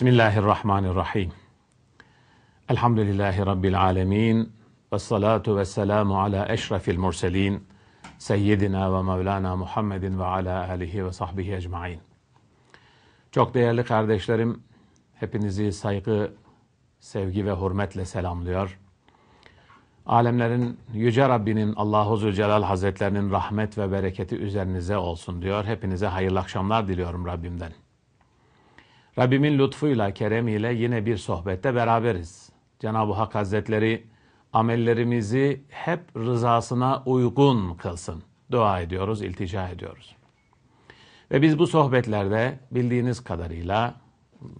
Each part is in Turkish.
Bismillahirrahmanirrahim. Elhamdülillahi Rabbil alemin. Ve salatu ve selamu ala eşrafil murselin. Seyyidina ve Mevlana Muhammedin ve ala alihi ve sahbihi ecmain. Çok değerli kardeşlerim, hepinizi saygı, sevgi ve hürmetle selamlıyor. Alemlerin Yüce Rabbinin Allahu Zülcelal Hazretlerinin rahmet ve bereketi üzerinize olsun diyor. Hepinize hayırlı akşamlar diliyorum Rabbimden. Rabbimin lütfuyla, keremiyle yine bir sohbette beraberiz. Cenab-ı Hak Hazretleri amellerimizi hep rızasına uygun kılsın. Dua ediyoruz, iltica ediyoruz. Ve biz bu sohbetlerde bildiğiniz kadarıyla,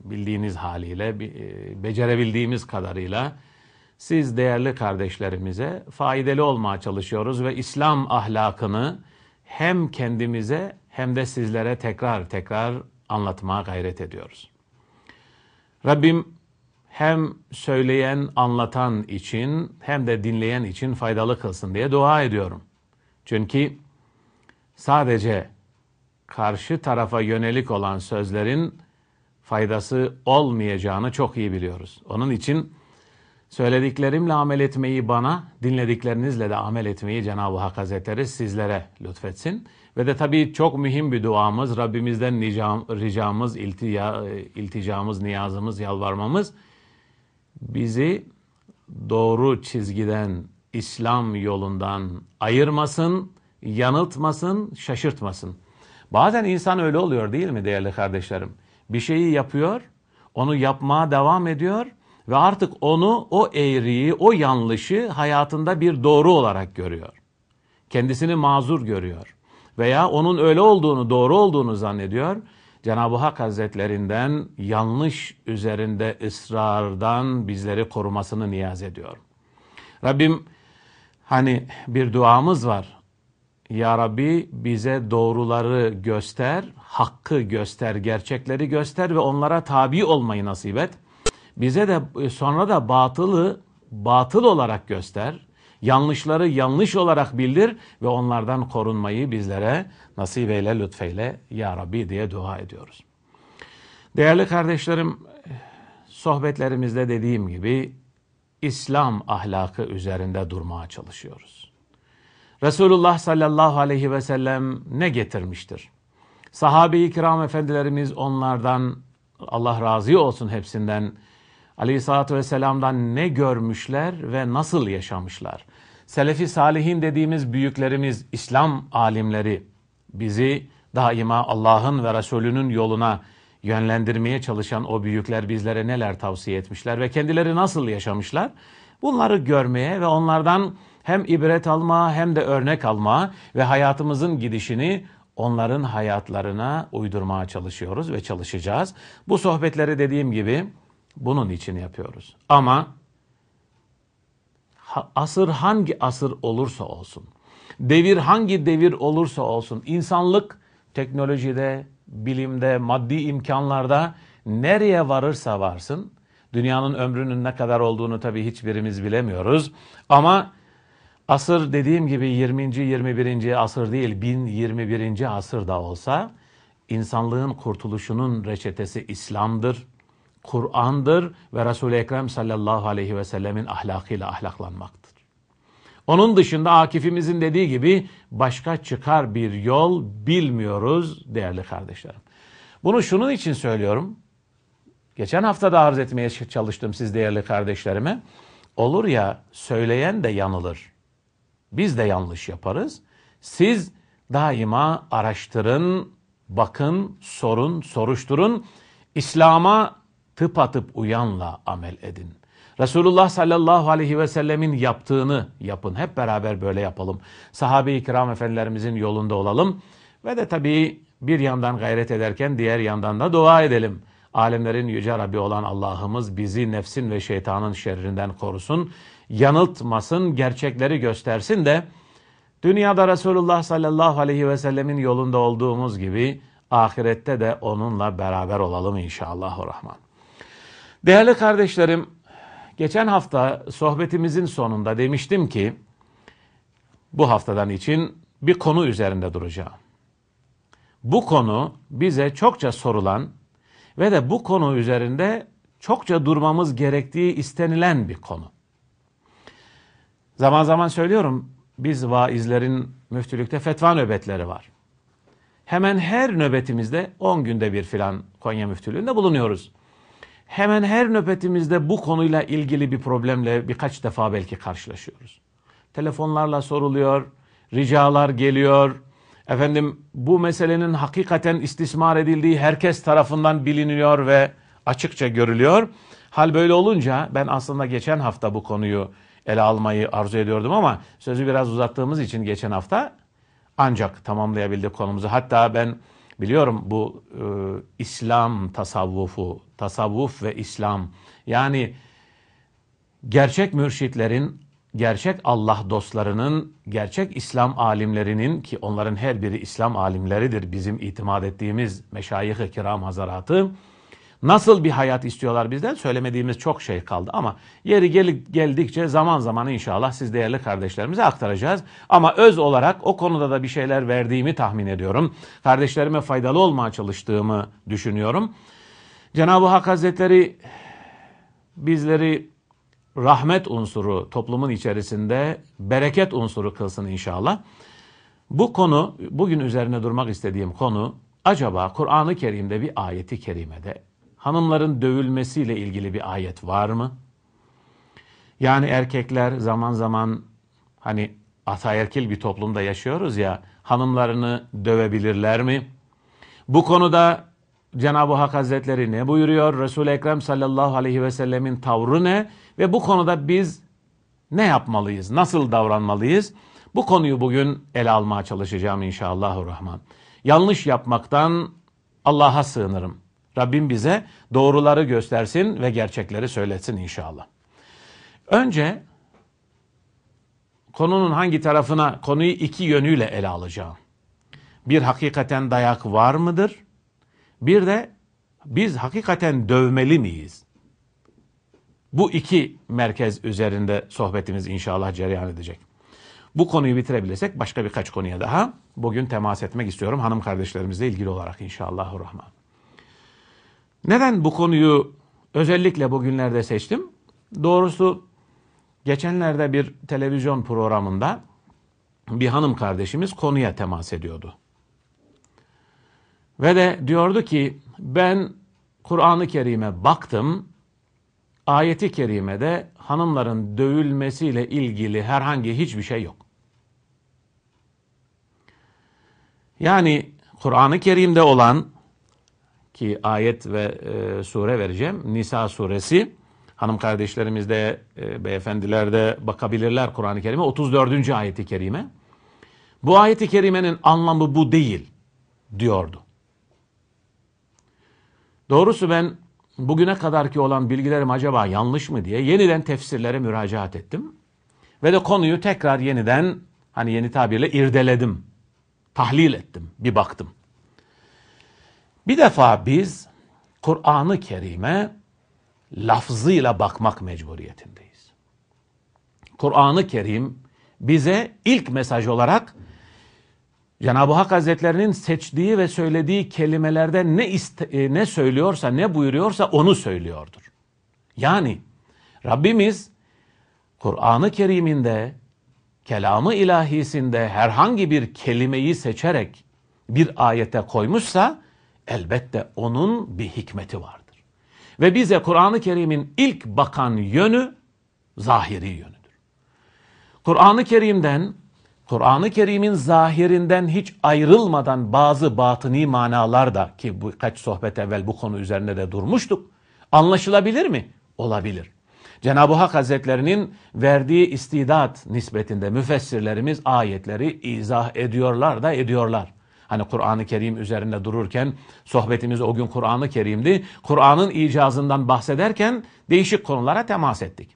bildiğiniz haliyle, e, becerebildiğimiz kadarıyla siz değerli kardeşlerimize faydalı olmaya çalışıyoruz ve İslam ahlakını hem kendimize hem de sizlere tekrar tekrar anlatmaya gayret ediyoruz. Rabbim hem söyleyen, anlatan için hem de dinleyen için faydalı kılsın diye dua ediyorum. Çünkü sadece karşı tarafa yönelik olan sözlerin faydası olmayacağını çok iyi biliyoruz. Onun için söylediklerimle amel etmeyi bana, dinlediklerinizle de amel etmeyi Cenab-ı Hak Hazretleri sizlere lütfetsin. Ve de tabii çok mühim bir duamız, Rabbimizden nicam, ricamız, iltica, ilticamız, niyazımız, yalvarmamız bizi doğru çizgiden, İslam yolundan ayırmasın, yanıltmasın, şaşırtmasın. Bazen insan öyle oluyor değil mi değerli kardeşlerim? Bir şeyi yapıyor, onu yapmaya devam ediyor ve artık onu, o eğriyi, o yanlışı hayatında bir doğru olarak görüyor. Kendisini mazur görüyor veya onun öyle olduğunu, doğru olduğunu zannediyor. Cenab-ı Hak Hazretlerinden yanlış üzerinde ısrardan bizleri korumasını niyaz ediyor. Rabbim hani bir duamız var. Ya Rabbi bize doğruları göster, hakkı göster, gerçekleri göster ve onlara tabi olmayı nasip et. Bize de sonra da batılı batıl olarak göster. Yanlışları yanlış olarak bildir ve onlardan korunmayı bizlere nasip eyle, lütfeyle ya Rabbi diye dua ediyoruz. Değerli kardeşlerim, sohbetlerimizde dediğim gibi İslam ahlakı üzerinde durmaya çalışıyoruz. Resulullah sallallahu aleyhi ve sellem ne getirmiştir? Sahabe-i kiram efendilerimiz onlardan Allah razı olsun hepsinden Aleyhissalatü vesselam'dan ne görmüşler ve nasıl yaşamışlar? Selefi salihin dediğimiz büyüklerimiz, İslam alimleri bizi daima Allah'ın ve Resulünün yoluna yönlendirmeye çalışan o büyükler bizlere neler tavsiye etmişler ve kendileri nasıl yaşamışlar? Bunları görmeye ve onlardan hem ibret alma hem de örnek alma ve hayatımızın gidişini onların hayatlarına uydurmaya çalışıyoruz ve çalışacağız. Bu sohbetleri dediğim gibi bunun için yapıyoruz. Ama asır hangi asır olursa olsun, devir hangi devir olursa olsun, insanlık teknolojide, bilimde, maddi imkanlarda nereye varırsa varsın, dünyanın ömrünün ne kadar olduğunu tabii hiçbirimiz bilemiyoruz. Ama asır dediğim gibi 20. 21. asır değil, 1021. asır da olsa insanlığın kurtuluşunun reçetesi İslam'dır. Kur'an'dır ve Resul-i Ekrem sallallahu aleyhi ve sellemin ahlakıyla ahlaklanmaktır. Onun dışında Akif'imizin dediği gibi başka çıkar bir yol bilmiyoruz değerli kardeşlerim. Bunu şunun için söylüyorum. Geçen hafta da arz etmeye çalıştım siz değerli kardeşlerime. Olur ya söyleyen de yanılır. Biz de yanlış yaparız. Siz daima araştırın, bakın, sorun, soruşturun. İslam'a Tıp atıp uyanla amel edin. Resulullah sallallahu aleyhi ve sellemin yaptığını yapın. Hep beraber böyle yapalım. Sahabe-i kiram efendilerimizin yolunda olalım. Ve de tabii bir yandan gayret ederken diğer yandan da dua edelim. Alemlerin yüce Rabbi olan Allah'ımız bizi nefsin ve şeytanın şerrinden korusun. Yanıltmasın, gerçekleri göstersin de dünyada Resulullah sallallahu aleyhi ve sellemin yolunda olduğumuz gibi ahirette de onunla beraber olalım inşallah rahman. Değerli kardeşlerim, geçen hafta sohbetimizin sonunda demiştim ki bu haftadan için bir konu üzerinde duracağım. Bu konu bize çokça sorulan ve de bu konu üzerinde çokça durmamız gerektiği istenilen bir konu. Zaman zaman söylüyorum biz vaizlerin müftülükte fetva nöbetleri var. Hemen her nöbetimizde 10 günde bir filan Konya müftülüğünde bulunuyoruz hemen her nöbetimizde bu konuyla ilgili bir problemle birkaç defa belki karşılaşıyoruz. Telefonlarla soruluyor, ricalar geliyor. Efendim bu meselenin hakikaten istismar edildiği herkes tarafından biliniyor ve açıkça görülüyor. Hal böyle olunca ben aslında geçen hafta bu konuyu ele almayı arzu ediyordum ama sözü biraz uzattığımız için geçen hafta ancak tamamlayabildik konumuzu. Hatta ben Biliyorum bu e, İslam tasavvufu, tasavvuf ve İslam yani gerçek mürşitlerin, gerçek Allah dostlarının, gerçek İslam alimlerinin ki onların her biri İslam alimleridir bizim itimat ettiğimiz meşayih-i kiram hazaratı Nasıl bir hayat istiyorlar bizden? Söylemediğimiz çok şey kaldı ama yeri gel geldikçe zaman zaman inşallah siz değerli kardeşlerimize aktaracağız. Ama öz olarak o konuda da bir şeyler verdiğimi tahmin ediyorum. Kardeşlerime faydalı olmaya çalıştığımı düşünüyorum. Cenab-ı Hak Hazretleri bizleri rahmet unsuru toplumun içerisinde bereket unsuru kılsın inşallah. Bu konu, bugün üzerine durmak istediğim konu acaba Kur'an-ı Kerim'de bir ayeti kerimede hanımların dövülmesiyle ilgili bir ayet var mı? Yani erkekler zaman zaman hani ataerkil bir toplumda yaşıyoruz ya hanımlarını dövebilirler mi? Bu konuda Cenab-ı Hak Hazretleri ne buyuruyor? resul Ekrem sallallahu aleyhi ve sellemin tavrı ne? Ve bu konuda biz ne yapmalıyız? Nasıl davranmalıyız? Bu konuyu bugün ele almaya çalışacağım inşallahurrahman. Yanlış yapmaktan Allah'a sığınırım. Rabbim bize doğruları göstersin ve gerçekleri söylesin inşallah. Önce konunun hangi tarafına, konuyu iki yönüyle ele alacağım. Bir hakikaten dayak var mıdır? Bir de biz hakikaten dövmeli miyiz? Bu iki merkez üzerinde sohbetimiz inşallah cereyan edecek. Bu konuyu bitirebilirsek başka birkaç konuya daha bugün temas etmek istiyorum hanım kardeşlerimizle ilgili olarak inşallah inşallahurrahman. Neden bu konuyu özellikle bugünlerde seçtim? Doğrusu geçenlerde bir televizyon programında bir hanım kardeşimiz konuya temas ediyordu. Ve de diyordu ki ben Kur'an-ı Kerim'e baktım. Ayeti kerimede hanımların dövülmesiyle ilgili herhangi hiçbir şey yok. Yani Kur'an-ı Kerim'de olan ki ayet ve e, sure vereceğim. Nisa suresi. Hanım kardeşlerimiz de, e, beyefendiler de bakabilirler Kur'an-ı Kerim'e. 34. ayeti kerime. Bu ayeti kerimenin anlamı bu değil diyordu. Doğrusu ben bugüne kadarki olan bilgilerim acaba yanlış mı diye yeniden tefsirlere müracaat ettim. Ve de konuyu tekrar yeniden hani yeni tabirle irdeledim. Tahlil ettim, bir baktım. Bir defa biz Kur'an-ı Kerim'e lafzıyla bakmak mecburiyetindeyiz. Kur'an-ı Kerim bize ilk mesaj olarak Cenab-ı Hak Hazretlerinin seçtiği ve söylediği kelimelerde ne e, ne söylüyorsa, ne buyuruyorsa onu söylüyordur. Yani Rabbimiz Kur'an-ı Kerim'inde, kelamı ilahisinde herhangi bir kelimeyi seçerek bir ayete koymuşsa Elbette onun bir hikmeti vardır. Ve bize Kur'an-ı Kerim'in ilk bakan yönü zahiri yönüdür. Kur'an-ı Kerim'den, Kur'an-ı Kerim'in zahirinden hiç ayrılmadan bazı batıni manalar da ki birkaç sohbet evvel bu konu üzerine de durmuştuk. Anlaşılabilir mi? Olabilir. Cenab-ı Hak Hazretlerinin verdiği istidat nispetinde müfessirlerimiz ayetleri izah ediyorlar da ediyorlar. Hani Kur'an-ı Kerim üzerinde dururken sohbetimiz o gün Kur'an-ı Kerim'di. Kur'an'ın icazından bahsederken değişik konulara temas ettik.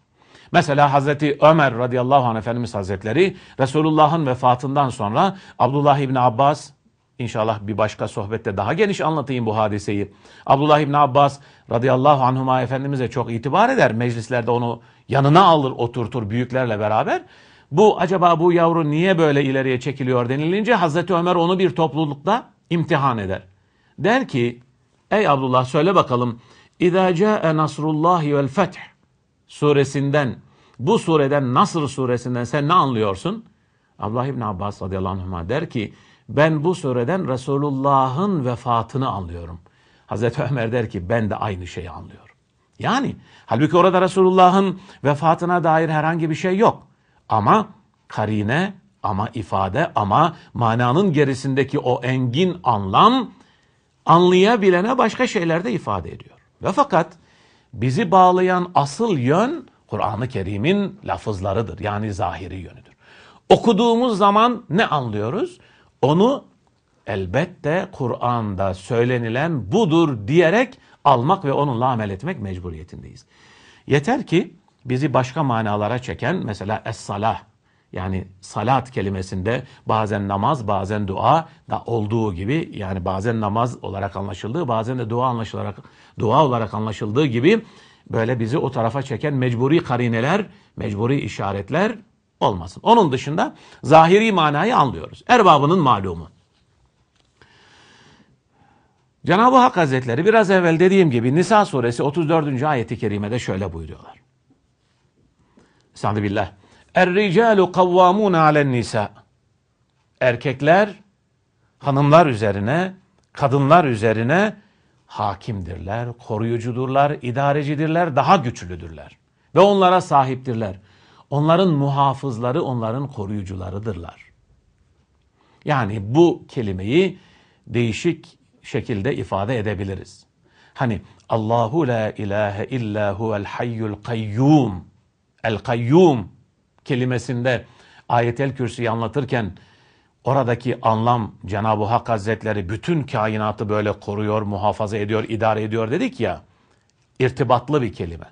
Mesela Hazreti Ömer radıyallahu anh Efendimiz Hazretleri Resulullah'ın vefatından sonra Abdullah İbni Abbas İnşallah bir başka sohbette daha geniş anlatayım bu hadiseyi. Abdullah İbni Abbas radıyallahu anhuma Efendimiz'e çok itibar eder. Meclislerde onu yanına alır oturtur büyüklerle beraber bu acaba bu yavru niye böyle ileriye çekiliyor denilince Hazreti Ömer onu bir toplulukta imtihan eder. Der ki ey Abdullah söyle bakalım İzâ câe nasrullâhi vel feth suresinden bu sureden Nasr suresinden sen ne anlıyorsun? Abdullah İbni Abbas radıyallahu anh der ki ben bu sureden Resulullah'ın vefatını anlıyorum. Hazreti Ömer der ki ben de aynı şeyi anlıyorum. Yani halbuki orada Resulullah'ın vefatına dair herhangi bir şey yok. Ama karine, ama ifade, ama mananın gerisindeki o engin anlam anlayabilene başka şeylerde ifade ediyor. Ve fakat bizi bağlayan asıl yön Kur'an-ı Kerim'in lafızlarıdır. Yani zahiri yönüdür. Okuduğumuz zaman ne anlıyoruz? Onu elbette Kur'an'da söylenilen budur diyerek almak ve onunla amel etmek mecburiyetindeyiz. Yeter ki bizi başka manalara çeken mesela es-salah yani salat kelimesinde bazen namaz bazen dua da olduğu gibi yani bazen namaz olarak anlaşıldığı bazen de dua anlaşılarak dua olarak anlaşıldığı gibi böyle bizi o tarafa çeken mecburi karineler, mecburi işaretler olmasın. Onun dışında zahiri manayı anlıyoruz. Erbabının malumu. Cenab-ı Hak Hazretleri biraz evvel dediğim gibi Nisa suresi 34. ayeti kerimede şöyle buyuruyorlar. Estağfirullah billah. Er-ricalu kavvamuna alen nisa. Erkekler hanımlar üzerine, kadınlar üzerine hakimdirler, koruyucudurlar, idarecidirler, daha güçlüdürler. Ve onlara sahiptirler. Onların muhafızları, onların koruyucularıdırlar. Yani bu kelimeyi değişik şekilde ifade edebiliriz. Hani Allahu la ilahe illa huvel hayyul kayyum El-Kayyum kelimesinde ayetel kürsüyü anlatırken oradaki anlam Cenab-ı Hak Hazretleri bütün kainatı böyle koruyor, muhafaza ediyor, idare ediyor dedik ya. irtibatlı bir kelime.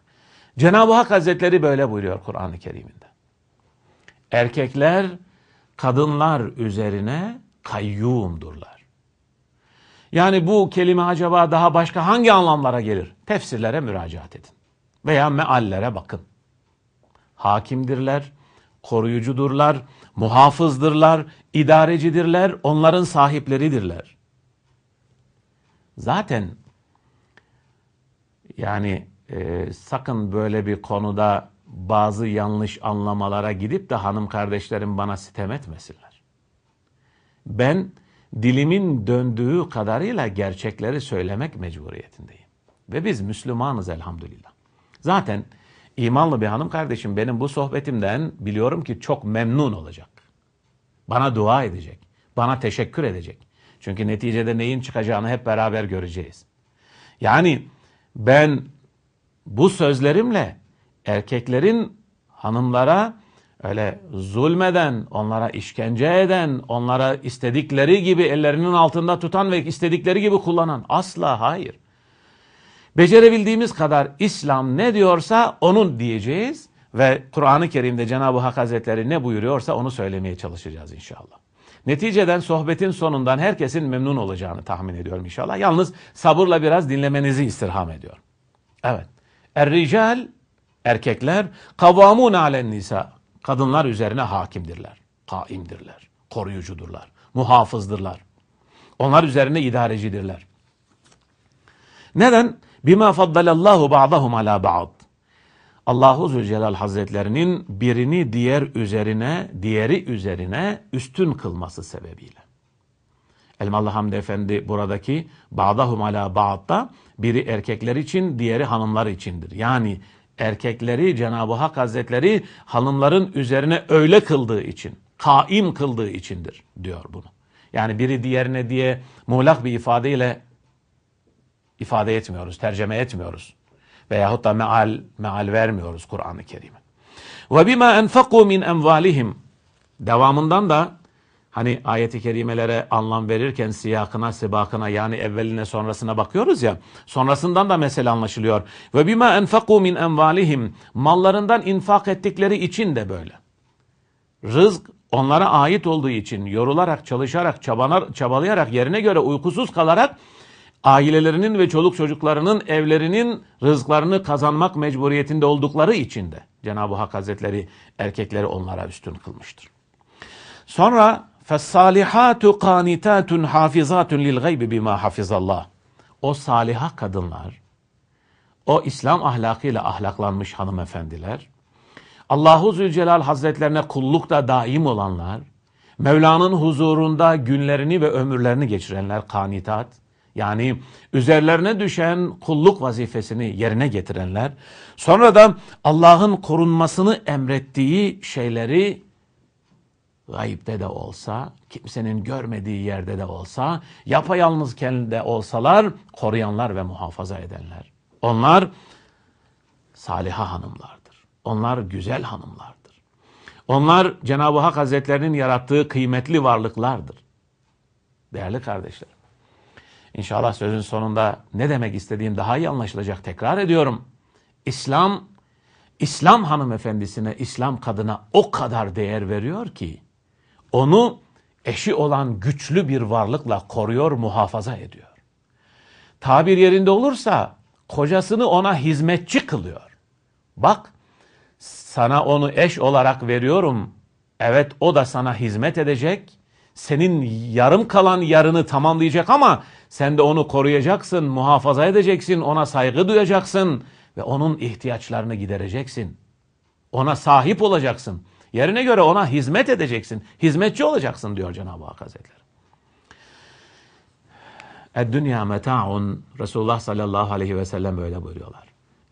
Cenab-ı Hak Hazretleri böyle buyuruyor Kur'an-ı Kerim'inde. Erkekler kadınlar üzerine kayyumdurlar. Yani bu kelime acaba daha başka hangi anlamlara gelir? Tefsirlere müracaat edin veya meallere bakın hakimdirler, koruyucudurlar, muhafızdırlar, idarecidirler, onların sahipleridirler. Zaten yani e, sakın böyle bir konuda bazı yanlış anlamalara gidip de hanım kardeşlerim bana sitem etmesinler. Ben dilimin döndüğü kadarıyla gerçekleri söylemek mecburiyetindeyim. Ve biz Müslümanız elhamdülillah. Zaten İmanlı bir hanım kardeşim benim bu sohbetimden biliyorum ki çok memnun olacak. Bana dua edecek. Bana teşekkür edecek. Çünkü neticede neyin çıkacağını hep beraber göreceğiz. Yani ben bu sözlerimle erkeklerin hanımlara öyle zulmeden, onlara işkence eden, onlara istedikleri gibi ellerinin altında tutan ve istedikleri gibi kullanan asla hayır. Becerebildiğimiz kadar İslam ne diyorsa onun diyeceğiz ve Kur'an-ı Kerim'de Cenab-ı Hak Hazretleri ne buyuruyorsa onu söylemeye çalışacağız inşallah. Neticeden sohbetin sonundan herkesin memnun olacağını tahmin ediyorum inşallah. Yalnız sabırla biraz dinlemenizi istirham ediyorum. Evet. Er-rical erkekler kavamun alen nisa kadınlar üzerine hakimdirler, kaimdirler, koruyucudurlar, muhafızdırlar. Onlar üzerine idarecidirler. Neden? Bima faddalallahu ba'dahum ala ba'd. Allahu Zülcelal Hazretlerinin birini diğer üzerine, diğeri üzerine üstün kılması sebebiyle. Elmalı Hamdi Efendi buradaki ba'dahum ala ba'd'da biri erkekler için, diğeri hanımlar içindir. Yani erkekleri Cenab-ı Hak Hazretleri hanımların üzerine öyle kıldığı için, kaim kıldığı içindir diyor bunu. Yani biri diğerine diye muğlak bir ifadeyle ifade etmiyoruz, tercüme etmiyoruz. Veyahut da meal, meal vermiyoruz Kur'an-ı Kerim'e. Ve bima enfakû min emvalihim. Devamından da hani ayeti kerimelere anlam verirken siyakına, sibakına yani evveline sonrasına bakıyoruz ya. Sonrasından da mesele anlaşılıyor. Ve bima enfakû min emvalihim. Mallarından infak ettikleri için de böyle. Rızk onlara ait olduğu için yorularak, çalışarak, çabalar, çabalayarak, yerine göre uykusuz kalarak ailelerinin ve çoluk çocuklarının evlerinin rızıklarını kazanmak mecburiyetinde oldukları için de Cenab-ı Hak Hazretleri erkekleri onlara üstün kılmıştır. Sonra فَالصَّالِحَاتُ قَانِتَاتٌ حَافِظَاتٌ لِلْغَيْبِ بِمَا حَفِظَ اللّٰهِ O saliha kadınlar, o İslam ahlakıyla ahlaklanmış hanımefendiler, Allahu Zülcelal Hazretlerine kullukta daim olanlar, Mevla'nın huzurunda günlerini ve ömürlerini geçirenler kanitat, yani üzerlerine düşen kulluk vazifesini yerine getirenler, sonradan Allah'ın korunmasını emrettiği şeyleri gayipte de olsa, kimsenin görmediği yerde de olsa, yapayalnız kendinde olsalar, koruyanlar ve muhafaza edenler. Onlar saliha hanımlardır. Onlar güzel hanımlardır. Onlar Cenab-ı Hak Hazretlerinin yarattığı kıymetli varlıklardır. Değerli kardeşlerim. İnşallah sözün sonunda ne demek istediğim daha iyi anlaşılacak. Tekrar ediyorum. İslam, İslam hanımefendisine, İslam kadına o kadar değer veriyor ki onu eşi olan güçlü bir varlıkla koruyor, muhafaza ediyor. Tabir yerinde olursa kocasını ona hizmetçi kılıyor. Bak sana onu eş olarak veriyorum. Evet o da sana hizmet edecek. Senin yarım kalan yarını tamamlayacak ama sen de onu koruyacaksın, muhafaza edeceksin, ona saygı duyacaksın ve onun ihtiyaçlarını gidereceksin. Ona sahip olacaksın. Yerine göre ona hizmet edeceksin. Hizmetçi olacaksın diyor Cenab-ı Hak Hazretleri. Ed-dünya meta'un. Resulullah sallallahu aleyhi ve sellem böyle buyuruyorlar.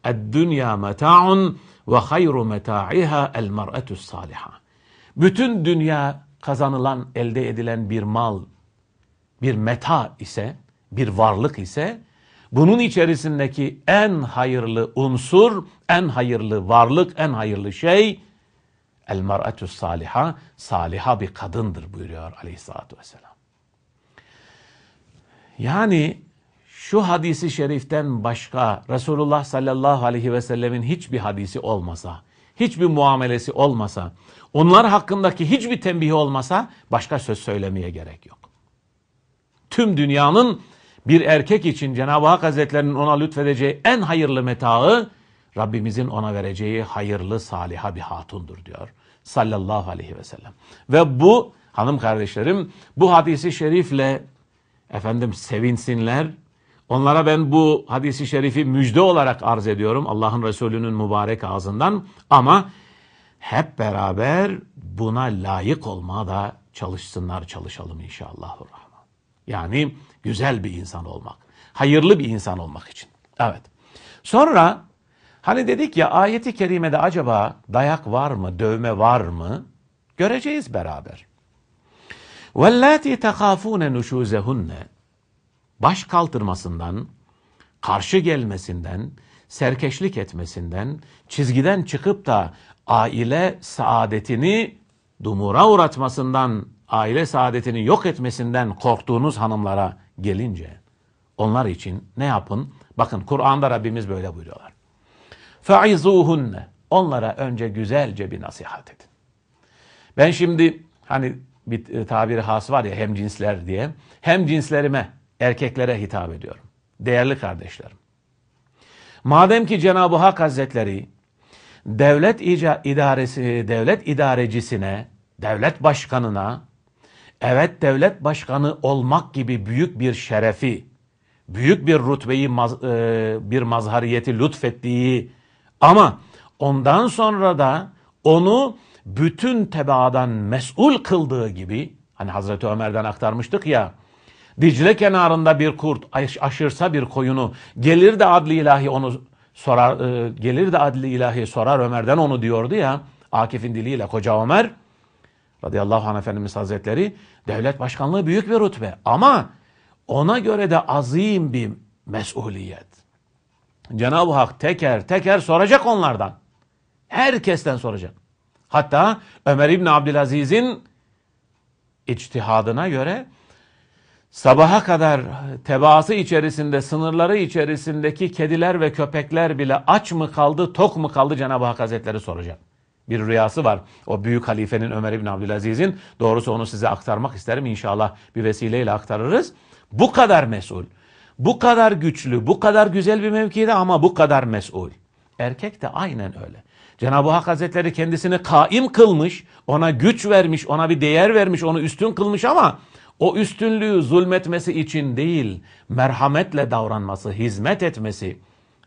Ed-dünya meta'un ve hayru meta'iha el mar'etus salihah Bütün dünya kazanılan, elde edilen bir mal, bir meta ise bir varlık ise bunun içerisindeki en hayırlı unsur, en hayırlı varlık, en hayırlı şey el mer'atü saliha, saliha bir kadındır buyuruyor aleyhissalatü vesselam. Yani şu hadisi şeriften başka Resulullah sallallahu aleyhi ve sellemin hiçbir hadisi olmasa, hiçbir muamelesi olmasa, onlar hakkındaki hiçbir tembihi olmasa başka söz söylemeye gerek yok. Tüm dünyanın bir erkek için Cenab-ı Hak Hazretlerinin ona lütfedeceği en hayırlı metaı Rabbimizin ona vereceği hayırlı saliha bir hatundur diyor. Sallallahu aleyhi ve sellem. Ve bu hanım kardeşlerim bu hadisi şerifle efendim sevinsinler. Onlara ben bu hadisi şerifi müjde olarak arz ediyorum Allah'ın Resulü'nün mübarek ağzından ama hep beraber buna layık olmaya da çalışsınlar çalışalım inşallah. Yani Güzel bir insan olmak. Hayırlı bir insan olmak için. Evet. Sonra hani dedik ya ayeti kerimede acaba dayak var mı, dövme var mı? Göreceğiz beraber. وَاللَّاتِ تَخَافُونَ نُشُوزَهُنَّ Baş kaltırmasından, karşı gelmesinden, serkeşlik etmesinden, çizgiden çıkıp da aile saadetini dumura uğratmasından, aile saadetini yok etmesinden korktuğunuz hanımlara gelince onlar için ne yapın? Bakın Kur'an'da Rabbimiz böyle buyuruyorlar. Faizuhunne. Onlara önce güzelce bir nasihat edin. Ben şimdi hani bir e, tabiri has var ya hem cinsler diye. Hem cinslerime, erkeklere hitap ediyorum. Değerli kardeşlerim. Madem ki Cenab-ı Hak Hazretleri devlet idaresi, devlet idarecisine, devlet başkanına evet devlet başkanı olmak gibi büyük bir şerefi, büyük bir rutbeyi, e, bir mazhariyeti lütfettiği ama ondan sonra da onu bütün tebaadan mesul kıldığı gibi, hani Hazreti Ömer'den aktarmıştık ya, Dicle kenarında bir kurt aşırsa bir koyunu, gelir de adli ilahi onu sorar, e, gelir de adli ilahi sorar Ömer'den onu diyordu ya, Akif'in diliyle koca Ömer, radıyallahu anh Efendimiz Hazretleri devlet başkanlığı büyük bir rütbe ama ona göre de azim bir mesuliyet. Cenab-ı Hak teker teker soracak onlardan. Herkesten soracak. Hatta Ömer İbni Abdülaziz'in içtihadına göre sabaha kadar tebaası içerisinde, sınırları içerisindeki kediler ve köpekler bile aç mı kaldı, tok mu kaldı Cenab-ı Hak Hazretleri soracak bir rüyası var. O büyük halifenin Ömer İbn Abdülaziz'in doğrusu onu size aktarmak isterim inşallah bir vesileyle aktarırız. Bu kadar mesul, bu kadar güçlü, bu kadar güzel bir mevkide ama bu kadar mesul. Erkek de aynen öyle. Cenab-ı Hak Hazretleri kendisini kaim kılmış, ona güç vermiş, ona bir değer vermiş, onu üstün kılmış ama o üstünlüğü zulmetmesi için değil, merhametle davranması, hizmet etmesi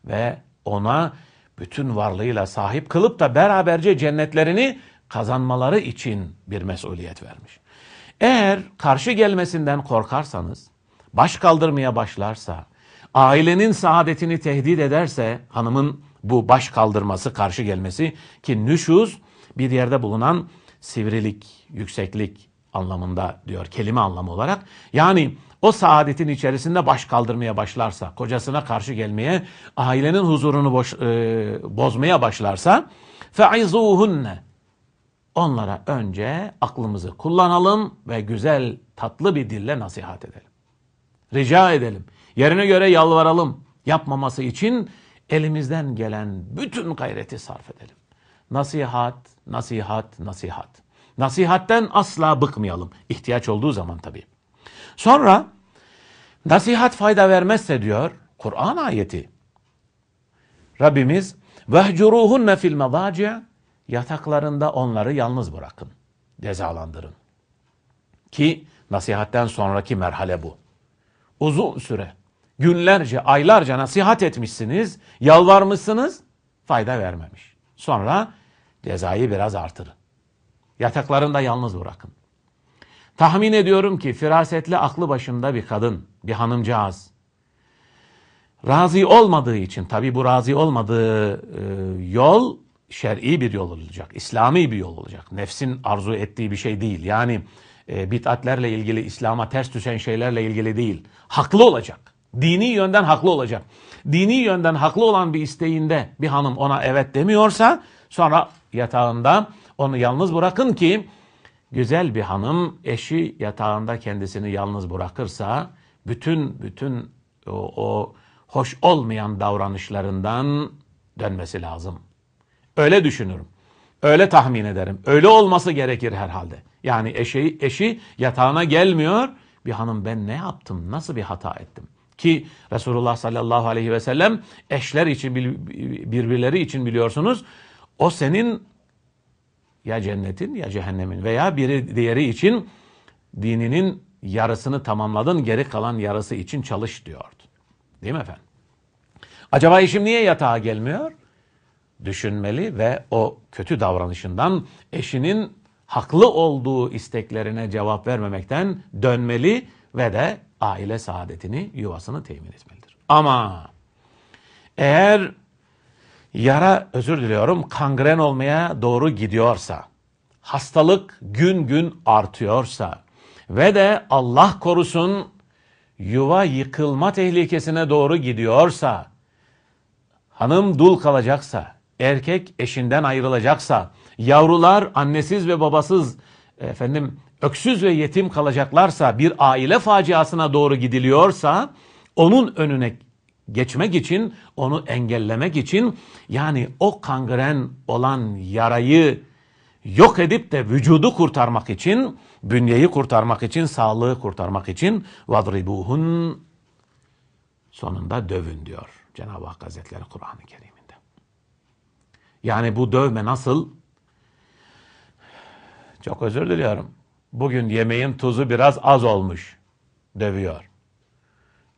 ve ona bütün varlığıyla sahip kılıp da beraberce cennetlerini kazanmaları için bir mesuliyet vermiş. Eğer karşı gelmesinden korkarsanız, baş kaldırmaya başlarsa, ailenin saadetini tehdit ederse hanımın bu baş kaldırması, karşı gelmesi ki nüşuz bir yerde bulunan sivrilik, yükseklik, anlamında diyor kelime anlamı olarak. Yani o saadetin içerisinde baş kaldırmaya başlarsa, kocasına karşı gelmeye, ailenin huzurunu boş, e, bozmaya başlarsa feizuhunne onlara önce aklımızı kullanalım ve güzel tatlı bir dille nasihat edelim. Rica edelim. Yerine göre yalvaralım. Yapmaması için elimizden gelen bütün gayreti sarf edelim. Nasihat, nasihat, nasihat. Nasihatten asla bıkmayalım. İhtiyaç olduğu zaman tabii. Sonra nasihat fayda vermezse diyor Kur'an ayeti. Rabbimiz vehcuruhunne fil medaci yataklarında onları yalnız bırakın. Cezalandırın. Ki nasihatten sonraki merhale bu. Uzun süre, günlerce, aylarca nasihat etmişsiniz, yalvarmışsınız, fayda vermemiş. Sonra cezayı biraz artırın. Yataklarında yalnız bırakın. Tahmin ediyorum ki firasetli aklı başında bir kadın, bir hanımcağız. Razı olmadığı için, tabi bu razı olmadığı e, yol şer'i bir yol olacak, İslami bir yol olacak. Nefsin arzu ettiği bir şey değil. Yani e, bid'atlerle ilgili, İslam'a ters düşen şeylerle ilgili değil. Haklı olacak. Dini yönden haklı olacak. Dini yönden haklı olan bir isteğinde bir hanım ona evet demiyorsa sonra yatağında onu yalnız bırakın ki güzel bir hanım eşi yatağında kendisini yalnız bırakırsa bütün bütün o, o hoş olmayan davranışlarından dönmesi lazım. Öyle düşünürüm. Öyle tahmin ederim. Öyle olması gerekir herhalde. Yani eşi, eşi yatağına gelmiyor. Bir hanım ben ne yaptım? Nasıl bir hata ettim? Ki Resulullah sallallahu aleyhi ve sellem eşler için birbirleri için biliyorsunuz. O senin ya cennetin ya cehennemin veya biri diğeri için dininin yarısını tamamladın geri kalan yarısı için çalış diyordu. Değil mi efendim? Acaba eşim niye yatağa gelmiyor? Düşünmeli ve o kötü davranışından eşinin haklı olduğu isteklerine cevap vermemekten dönmeli ve de aile saadetini, yuvasını temin etmelidir. Ama eğer yara özür diliyorum kangren olmaya doğru gidiyorsa, hastalık gün gün artıyorsa ve de Allah korusun yuva yıkılma tehlikesine doğru gidiyorsa, hanım dul kalacaksa, erkek eşinden ayrılacaksa, yavrular annesiz ve babasız, efendim öksüz ve yetim kalacaklarsa, bir aile faciasına doğru gidiliyorsa, onun önüne geçmek için, onu engellemek için yani o kangren olan yarayı yok edip de vücudu kurtarmak için, bünyeyi kurtarmak için, sağlığı kurtarmak için vadribuhun sonunda dövün diyor Cenab-ı Hak Hazretleri Kur'an-ı Kerim'inde. Yani bu dövme nasıl? Çok özür diliyorum. Bugün yemeğin tuzu biraz az olmuş. Dövüyor.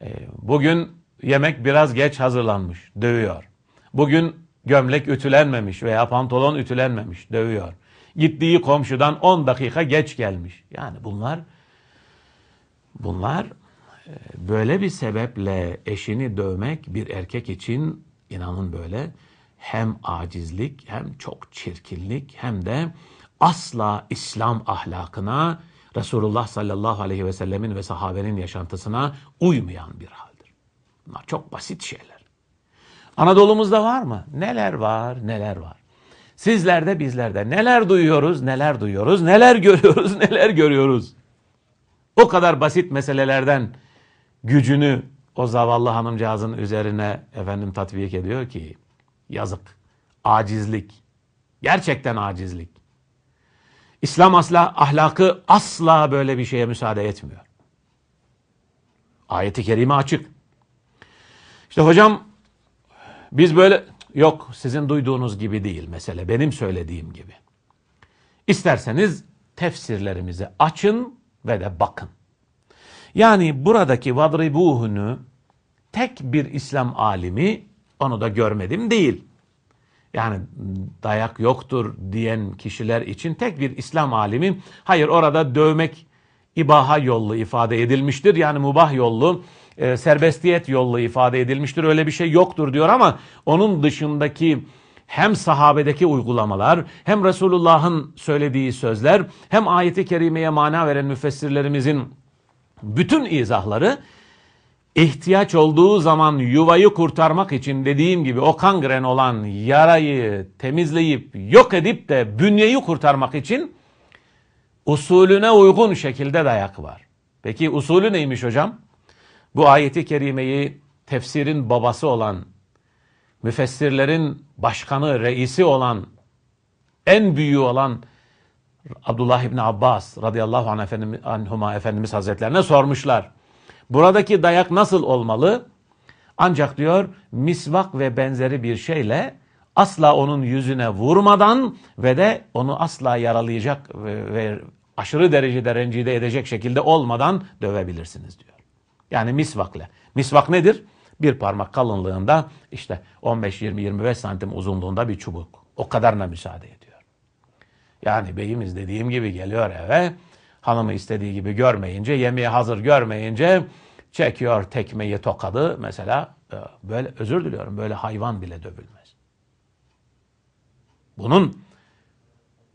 E, bugün yemek biraz geç hazırlanmış, dövüyor. Bugün gömlek ütülenmemiş veya pantolon ütülenmemiş, dövüyor. Gittiği komşudan 10 dakika geç gelmiş. Yani bunlar bunlar e, böyle bir sebeple eşini dövmek bir erkek için inanın böyle hem acizlik hem çok çirkinlik hem de asla İslam ahlakına Resulullah sallallahu aleyhi ve sellemin ve sahabenin yaşantısına uymayan bir hal. Bunlar çok basit şeyler. Anadolu'muzda var mı? Neler var, neler var. Sizlerde bizlerde neler duyuyoruz, neler duyuyoruz, neler görüyoruz, neler görüyoruz. O kadar basit meselelerden gücünü o zavallı hanımcağızın üzerine efendim tatbik ediyor ki yazık, acizlik, gerçekten acizlik. İslam asla ahlakı asla böyle bir şeye müsaade etmiyor. Ayeti kerime açık. İşte hocam biz böyle yok sizin duyduğunuz gibi değil mesele benim söylediğim gibi. İsterseniz tefsirlerimizi açın ve de bakın. Yani buradaki vadribuhunu tek bir İslam alimi onu da görmedim değil. Yani dayak yoktur diyen kişiler için tek bir İslam alimi hayır orada dövmek ibaha yollu ifade edilmiştir. Yani mubah yollu e, serbestiyet yolla ifade edilmiştir. Öyle bir şey yoktur diyor ama onun dışındaki hem sahabedeki uygulamalar hem Resulullah'ın söylediği sözler hem ayeti kerimeye mana veren müfessirlerimizin bütün izahları ihtiyaç olduğu zaman yuvayı kurtarmak için dediğim gibi o kangren olan yarayı temizleyip yok edip de bünyeyi kurtarmak için usulüne uygun şekilde dayak var. Peki usulü neymiş hocam? Bu ayeti kerimeyi tefsirin babası olan, müfessirlerin başkanı, reisi olan, en büyüğü olan Abdullah İbni Abbas radıyallahu anh Efendimiz, anhuma Efendimiz Hazretlerine sormuşlar. Buradaki dayak nasıl olmalı? Ancak diyor misvak ve benzeri bir şeyle asla onun yüzüne vurmadan ve de onu asla yaralayacak ve, ve aşırı derecede rencide edecek şekilde olmadan dövebilirsiniz diyor. Yani misvakla. Misvak nedir? Bir parmak kalınlığında işte 15-20-25 santim uzunluğunda bir çubuk. O kadarına müsaade ediyor. Yani beyimiz dediğim gibi geliyor eve. Hanımı istediği gibi görmeyince, yemeği hazır görmeyince çekiyor tekmeyi, tokadı. Mesela e, böyle özür diliyorum böyle hayvan bile dövülmez. Bunun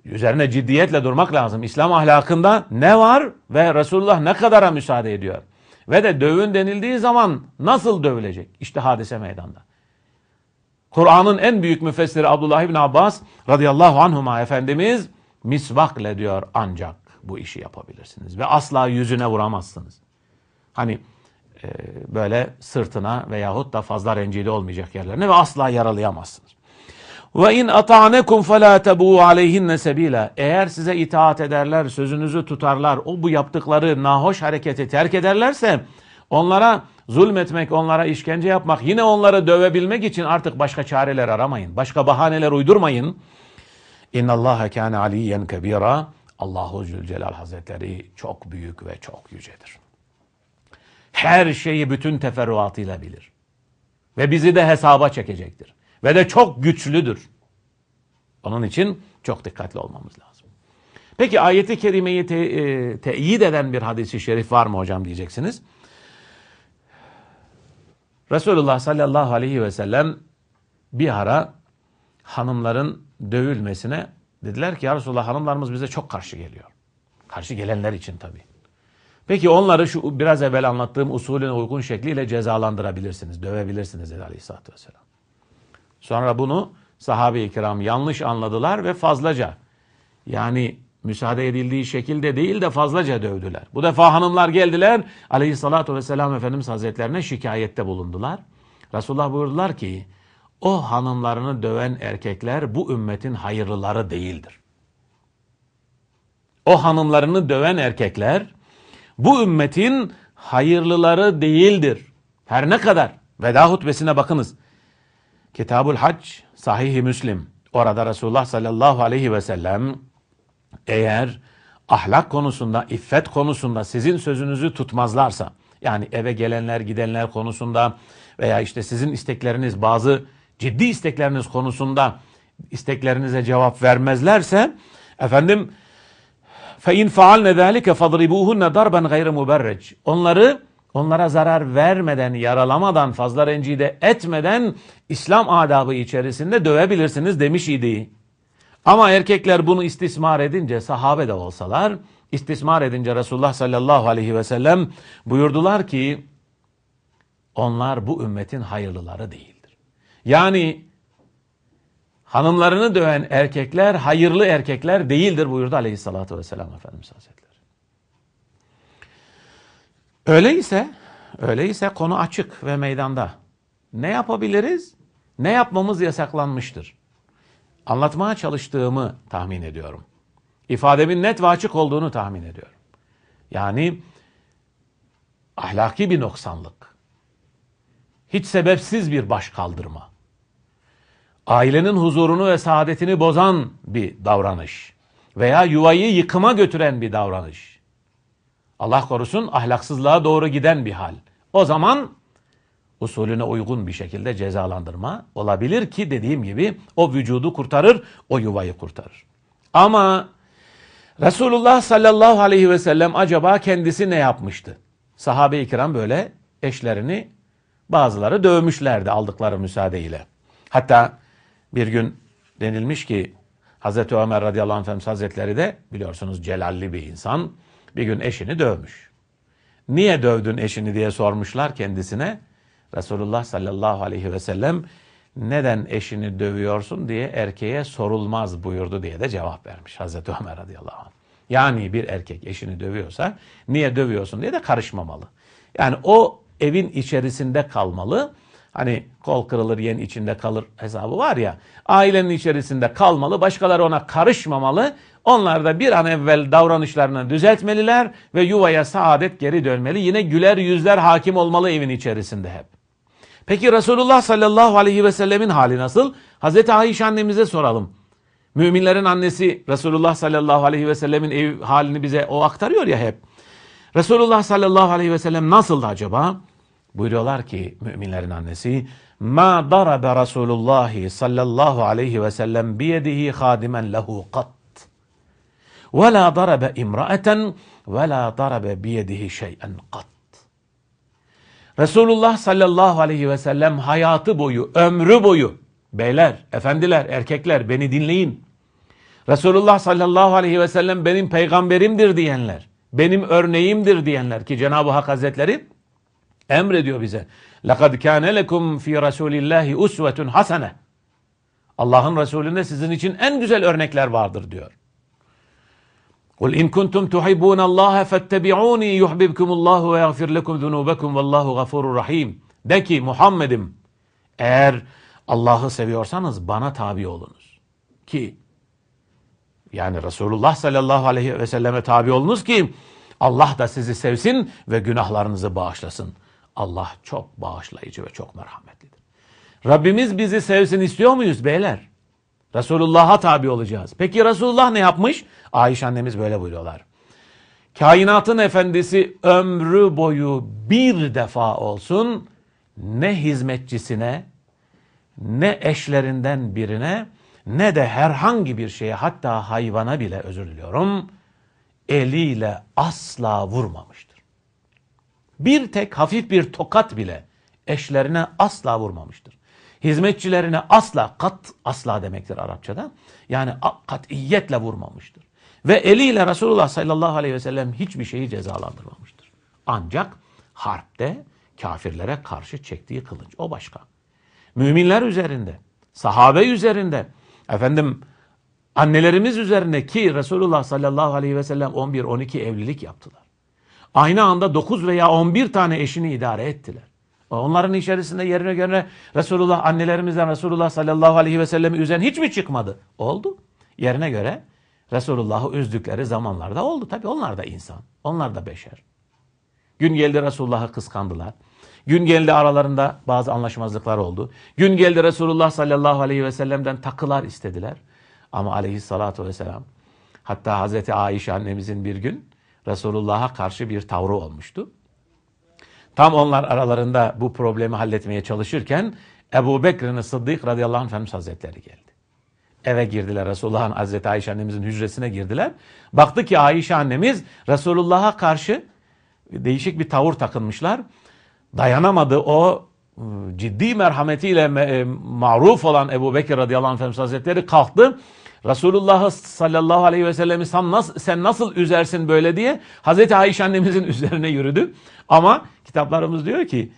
üzerine ciddiyetle durmak lazım. İslam ahlakında ne var ve Resulullah ne kadara müsaade ediyor? Ve de dövün denildiği zaman nasıl dövülecek? İşte hadise meydanda. Kur'an'ın en büyük müfessiri Abdullah İbni Abbas radıyallahu anhuma Efendimiz misvakle diyor ancak bu işi yapabilirsiniz. Ve asla yüzüne vuramazsınız. Hani e, böyle sırtına veyahut da fazla rencide olmayacak yerlerine ve asla yaralayamazsınız. Ve in ata'nekum fela tebu aleyhinne sebila. Eğer size itaat ederler, sözünüzü tutarlar, o bu yaptıkları nahoş hareketi terk ederlerse onlara zulmetmek, onlara işkence yapmak, yine onları dövebilmek için artık başka çareler aramayın. Başka bahaneler uydurmayın. İnna Allah kâne aliyen kebira. Allahu Zülcelal Hazretleri çok büyük ve çok yücedir. Her şeyi bütün teferruatıyla bilir. Ve bizi de hesaba çekecektir. Ve de çok güçlüdür. Onun için çok dikkatli olmamız lazım. Peki ayeti kerimeyi te, e, teyit eden bir hadisi şerif var mı hocam diyeceksiniz. Resulullah sallallahu aleyhi ve sellem bir ara hanımların dövülmesine dediler ki ya Resulullah hanımlarımız bize çok karşı geliyor. Karşı gelenler için tabii. Peki onları şu biraz evvel anlattığım usulüne uygun şekliyle cezalandırabilirsiniz, dövebilirsiniz dedi aleyhissalatü vesselam. Sonra bunu sahabe-i kiram yanlış anladılar ve fazlaca yani müsaade edildiği şekilde değil de fazlaca dövdüler. Bu defa hanımlar geldiler aleyhissalatu vesselam Efendimiz Hazretlerine şikayette bulundular. Resulullah buyurdular ki o hanımlarını döven erkekler bu ümmetin hayırlıları değildir. O hanımlarını döven erkekler bu ümmetin hayırlıları değildir. Her ne kadar veda hutbesine bakınız. Kitabul Hac, Sahih-i Müslim. Orada Resulullah sallallahu aleyhi ve sellem eğer ahlak konusunda, iffet konusunda sizin sözünüzü tutmazlarsa, yani eve gelenler, gidenler konusunda veya işte sizin istekleriniz, bazı ciddi istekleriniz konusunda isteklerinize cevap vermezlerse, efendim, فَاِنْ فَعَلْنَ ذَٰلِكَ فَضْرِبُوهُنَّ darban غَيْرِ مُبَرَّج Onları onlara zarar vermeden, yaralamadan, fazla rencide etmeden İslam adabı içerisinde dövebilirsiniz demiş idi. Ama erkekler bunu istismar edince sahabe de olsalar istismar edince Resulullah sallallahu aleyhi ve sellem buyurdular ki onlar bu ümmetin hayırlıları değildir. Yani hanımlarını döven erkekler hayırlı erkekler değildir buyurdu aleyhissalatü vesselam Efendimiz Hazretleri. Öyleyse, öyleyse konu açık ve meydanda. Ne yapabiliriz? Ne yapmamız yasaklanmıştır? Anlatmaya çalıştığımı tahmin ediyorum. İfademin net ve açık olduğunu tahmin ediyorum. Yani ahlaki bir noksanlık. Hiç sebepsiz bir baş kaldırma. Ailenin huzurunu ve saadetini bozan bir davranış veya yuvayı yıkıma götüren bir davranış. Allah korusun ahlaksızlığa doğru giden bir hal. O zaman usulüne uygun bir şekilde cezalandırma olabilir ki dediğim gibi o vücudu kurtarır, o yuvayı kurtarır. Ama Resulullah sallallahu aleyhi ve sellem acaba kendisi ne yapmıştı? Sahabe-i kiram böyle eşlerini bazıları dövmüşlerdi aldıkları müsaadeyle. Hatta bir gün denilmiş ki Hazreti Ömer radıyallahu anh hazretleri de biliyorsunuz celalli bir insan. Bir gün eşini dövmüş. Niye dövdün eşini diye sormuşlar kendisine. Resulullah sallallahu aleyhi ve sellem neden eşini dövüyorsun diye erkeğe sorulmaz buyurdu diye de cevap vermiş Hazreti Ömer radıyallahu anh. Yani bir erkek eşini dövüyorsa niye dövüyorsun diye de karışmamalı. Yani o evin içerisinde kalmalı. Hani kol kırılır yen içinde kalır hesabı var ya. Ailenin içerisinde kalmalı. Başkaları ona karışmamalı. Onlar da bir an evvel davranışlarını düzeltmeliler ve yuvaya saadet geri dönmeli. Yine güler yüzler hakim olmalı evin içerisinde hep. Peki Resulullah sallallahu aleyhi ve sellemin hali nasıl? Hazreti Ayşe annemize soralım. Müminlerin annesi Resulullah sallallahu aleyhi ve sellemin ev halini bize o aktarıyor ya hep. Resulullah sallallahu aleyhi ve sellem nasıldı acaba? Buyuruyorlar ki müminlerin annesi Ma darabe Resulullah sallallahu aleyhi ve sellem biyedihi hadimen lehu kat. وَلَا ضَرَبَ اِمْرَأَةً وَلَا ضَرَبَ بِيَدِهِ شَيْئًا قَطْ Resulullah sallallahu aleyhi ve sellem hayatı boyu, ömrü boyu, beyler, efendiler, erkekler beni dinleyin. Resulullah sallallahu aleyhi ve sellem benim peygamberimdir diyenler, benim örneğimdir diyenler ki Cenab-ı Hak Hazretleri emrediyor bize. لَقَدْ كَانَ لَكُمْ ف۪ي رَسُولِ اللّٰهِ اُسْوَةٌ حَسَنَةٌ Allah'ın Resulüne sizin için en güzel örnekler vardır diyor. قل إن كنتم تحبون الله فاتبعوني yuhibbukum الله ve لكم ذنوبكم والله غفور gafurur rahim. De ki Muhammed'im eğer Allah'ı seviyorsanız bana tabi olunuz. Ki yani Resulullah sallallahu aleyhi ve selleme tabi olunuz ki Allah da sizi sevsin ve günahlarınızı bağışlasın. Allah çok bağışlayıcı ve çok merhametlidir. Rabbimiz bizi sevsin istiyor muyuz beyler? Resulullah'a tabi olacağız. Peki Resulullah ne yapmış? Ayşe annemiz böyle buyuruyorlar. Kainatın efendisi ömrü boyu bir defa olsun ne hizmetçisine ne eşlerinden birine ne de herhangi bir şeye hatta hayvana bile özür diliyorum eliyle asla vurmamıştır. Bir tek hafif bir tokat bile eşlerine asla vurmamıştır. Hizmetçilerine asla kat asla demektir Arapçada. Yani katiyetle vurmamıştır. Ve eliyle Resulullah sallallahu aleyhi ve sellem hiçbir şeyi cezalandırmamıştır. Ancak harpte kafirlere karşı çektiği kılıç o başka. Müminler üzerinde, sahabe üzerinde, efendim annelerimiz üzerinde ki Resulullah sallallahu aleyhi ve sellem 11-12 evlilik yaptılar. Aynı anda 9 veya 11 tane eşini idare ettiler. Onların içerisinde yerine göre Resulullah annelerimizden Resulullah sallallahu aleyhi ve sellemi üzen hiç mi çıkmadı? Oldu. Yerine göre Resulullah'ı üzdükleri zamanlarda oldu. Tabi onlar da insan. Onlar da beşer. Gün geldi Resulullah'ı kıskandılar. Gün geldi aralarında bazı anlaşmazlıklar oldu. Gün geldi Resulullah sallallahu aleyhi ve sellem'den takılar istediler. Ama aleyhissalatu vesselam hatta Hazreti Aişe annemizin bir gün Resulullah'a karşı bir tavrı olmuştu. Tam onlar aralarında bu problemi halletmeye çalışırken Ebu Bekir'in Sıddık radıyallahu anh Efendimiz Hazretleri geldi. Eve girdiler Resulullah'ın Hazreti Ayşe annemizin hücresine girdiler. Baktı ki Ayşe annemiz Resulullah'a karşı değişik bir tavır takınmışlar. Dayanamadı o ıı, ciddi merhametiyle ıı, maruf olan Ebu Bekir radıyallahu anh Efendimiz Hazretleri kalktı. Resulullah sallallahu aleyhi ve sellemi sen nasıl, sen nasıl üzersin böyle diye Hazreti Ayşe annemizin üzerine yürüdü. Ama kitaplarımız diyor ki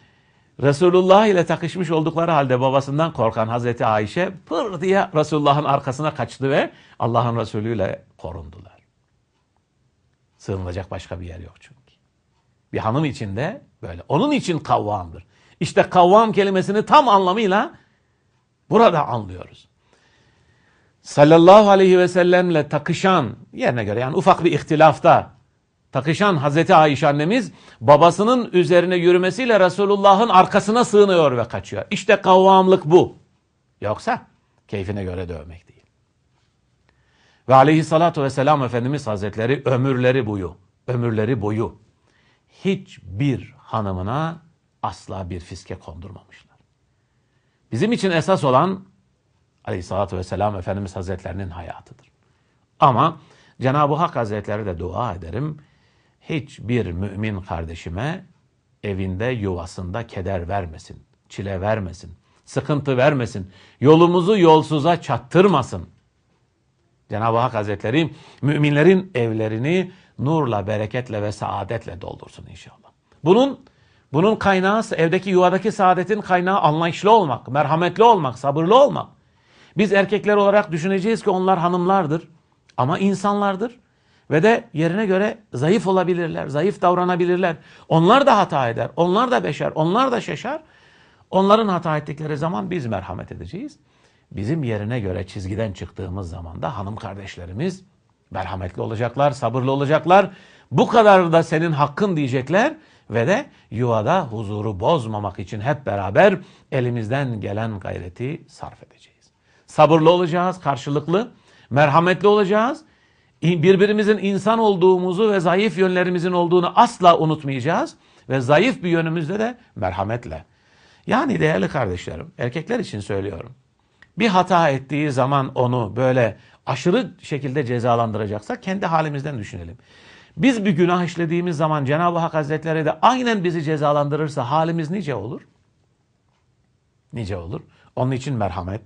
Resulullah ile takışmış oldukları halde babasından korkan Hazreti Ayşe pır diye Resulullah'ın arkasına kaçtı ve Allah'ın Resulü ile korundular. Sığınılacak başka bir yer yok çünkü. Bir hanım için de böyle. Onun için kavvamdır. İşte kavvam kelimesini tam anlamıyla burada anlıyoruz sallallahu aleyhi ve sellemle takışan yerine göre yani ufak bir ihtilafta takışan Hazreti Ayşe annemiz babasının üzerine yürümesiyle Resulullah'ın arkasına sığınıyor ve kaçıyor. İşte kavvamlık bu. Yoksa keyfine göre dövmek değil. Ve aleyhissalatu vesselam Efendimiz Hazretleri ömürleri boyu, ömürleri boyu hiçbir hanımına asla bir fiske kondurmamışlar. Bizim için esas olan Aleyhissalatü vesselam Efendimiz Hazretlerinin hayatıdır. Ama Cenab-ı Hak Hazretleri de dua ederim. Hiçbir mümin kardeşime evinde yuvasında keder vermesin, çile vermesin, sıkıntı vermesin, yolumuzu yolsuza çattırmasın. Cenab-ı Hak Hazretleri müminlerin evlerini nurla, bereketle ve saadetle doldursun inşallah. Bunun bunun kaynağı evdeki yuvadaki saadetin kaynağı anlayışlı olmak, merhametli olmak, sabırlı olmak. Biz erkekler olarak düşüneceğiz ki onlar hanımlardır ama insanlardır. Ve de yerine göre zayıf olabilirler, zayıf davranabilirler. Onlar da hata eder, onlar da beşer, onlar da şaşar. Onların hata ettikleri zaman biz merhamet edeceğiz. Bizim yerine göre çizgiden çıktığımız zaman da hanım kardeşlerimiz merhametli olacaklar, sabırlı olacaklar. Bu kadar da senin hakkın diyecekler ve de yuvada huzuru bozmamak için hep beraber elimizden gelen gayreti sarf edeceğiz. Sabırlı olacağız, karşılıklı, merhametli olacağız. Birbirimizin insan olduğumuzu ve zayıf yönlerimizin olduğunu asla unutmayacağız. Ve zayıf bir yönümüzde de merhametle. Yani değerli kardeşlerim, erkekler için söylüyorum. Bir hata ettiği zaman onu böyle aşırı şekilde cezalandıracaksa kendi halimizden düşünelim. Biz bir günah işlediğimiz zaman Cenab-ı Hak Hazretleri de aynen bizi cezalandırırsa halimiz nice olur? Nice olur. Onun için merhamet,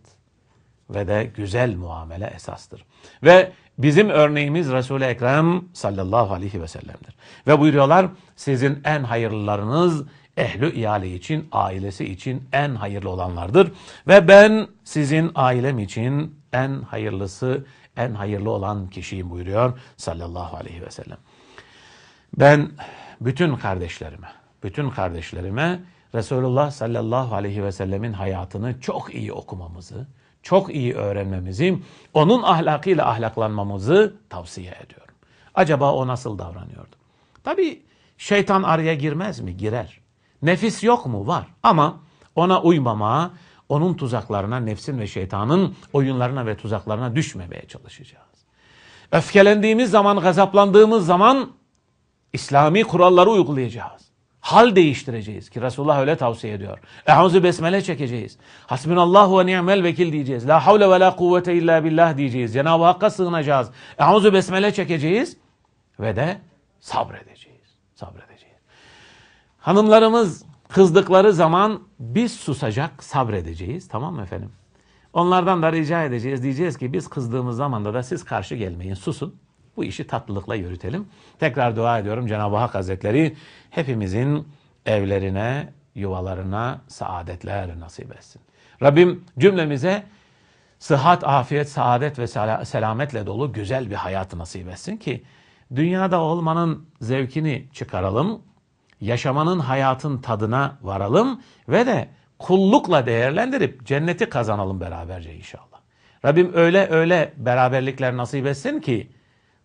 ve de güzel muamele esastır. Ve bizim örneğimiz Resul-i Ekrem sallallahu aleyhi ve sellem'dir. Ve buyuruyorlar sizin en hayırlılarınız ehli ihale için, ailesi için en hayırlı olanlardır. Ve ben sizin ailem için en hayırlısı, en hayırlı olan kişiyim buyuruyor sallallahu aleyhi ve sellem. Ben bütün kardeşlerime, bütün kardeşlerime Resulullah sallallahu aleyhi ve sellemin hayatını çok iyi okumamızı, çok iyi öğrenmemizi, onun ahlakıyla ahlaklanmamızı tavsiye ediyorum. Acaba o nasıl davranıyordu? Tabii şeytan araya girmez mi? Girer. Nefis yok mu? Var. Ama ona uymama, onun tuzaklarına, nefsin ve şeytanın oyunlarına ve tuzaklarına düşmemeye çalışacağız. Öfkelendiğimiz zaman, gazaplandığımız zaman İslami kuralları uygulayacağız. Hal değiştireceğiz ki Resulullah öyle tavsiye ediyor. Euzu besmele çekeceğiz. Hasbunallahu ve ni'mel vekil diyeceğiz. La havle ve la kuvvete illa billah diyeceğiz. Cenab-ı Hakk'a sığınacağız. Euzu besmele çekeceğiz ve de sabredeceğiz. Sabredeceğiz. Hanımlarımız kızdıkları zaman biz susacak, sabredeceğiz. Tamam mı efendim? Onlardan da rica edeceğiz. Diyeceğiz ki biz kızdığımız zaman da siz karşı gelmeyin, susun bu işi tatlılıkla yürütelim. Tekrar dua ediyorum Cenab-ı Hak Hazretleri hepimizin evlerine, yuvalarına saadetler nasip etsin. Rabbim cümlemize sıhhat, afiyet, saadet ve selametle dolu güzel bir hayat nasip etsin ki dünyada olmanın zevkini çıkaralım, yaşamanın hayatın tadına varalım ve de kullukla değerlendirip cenneti kazanalım beraberce inşallah. Rabbim öyle öyle beraberlikler nasip etsin ki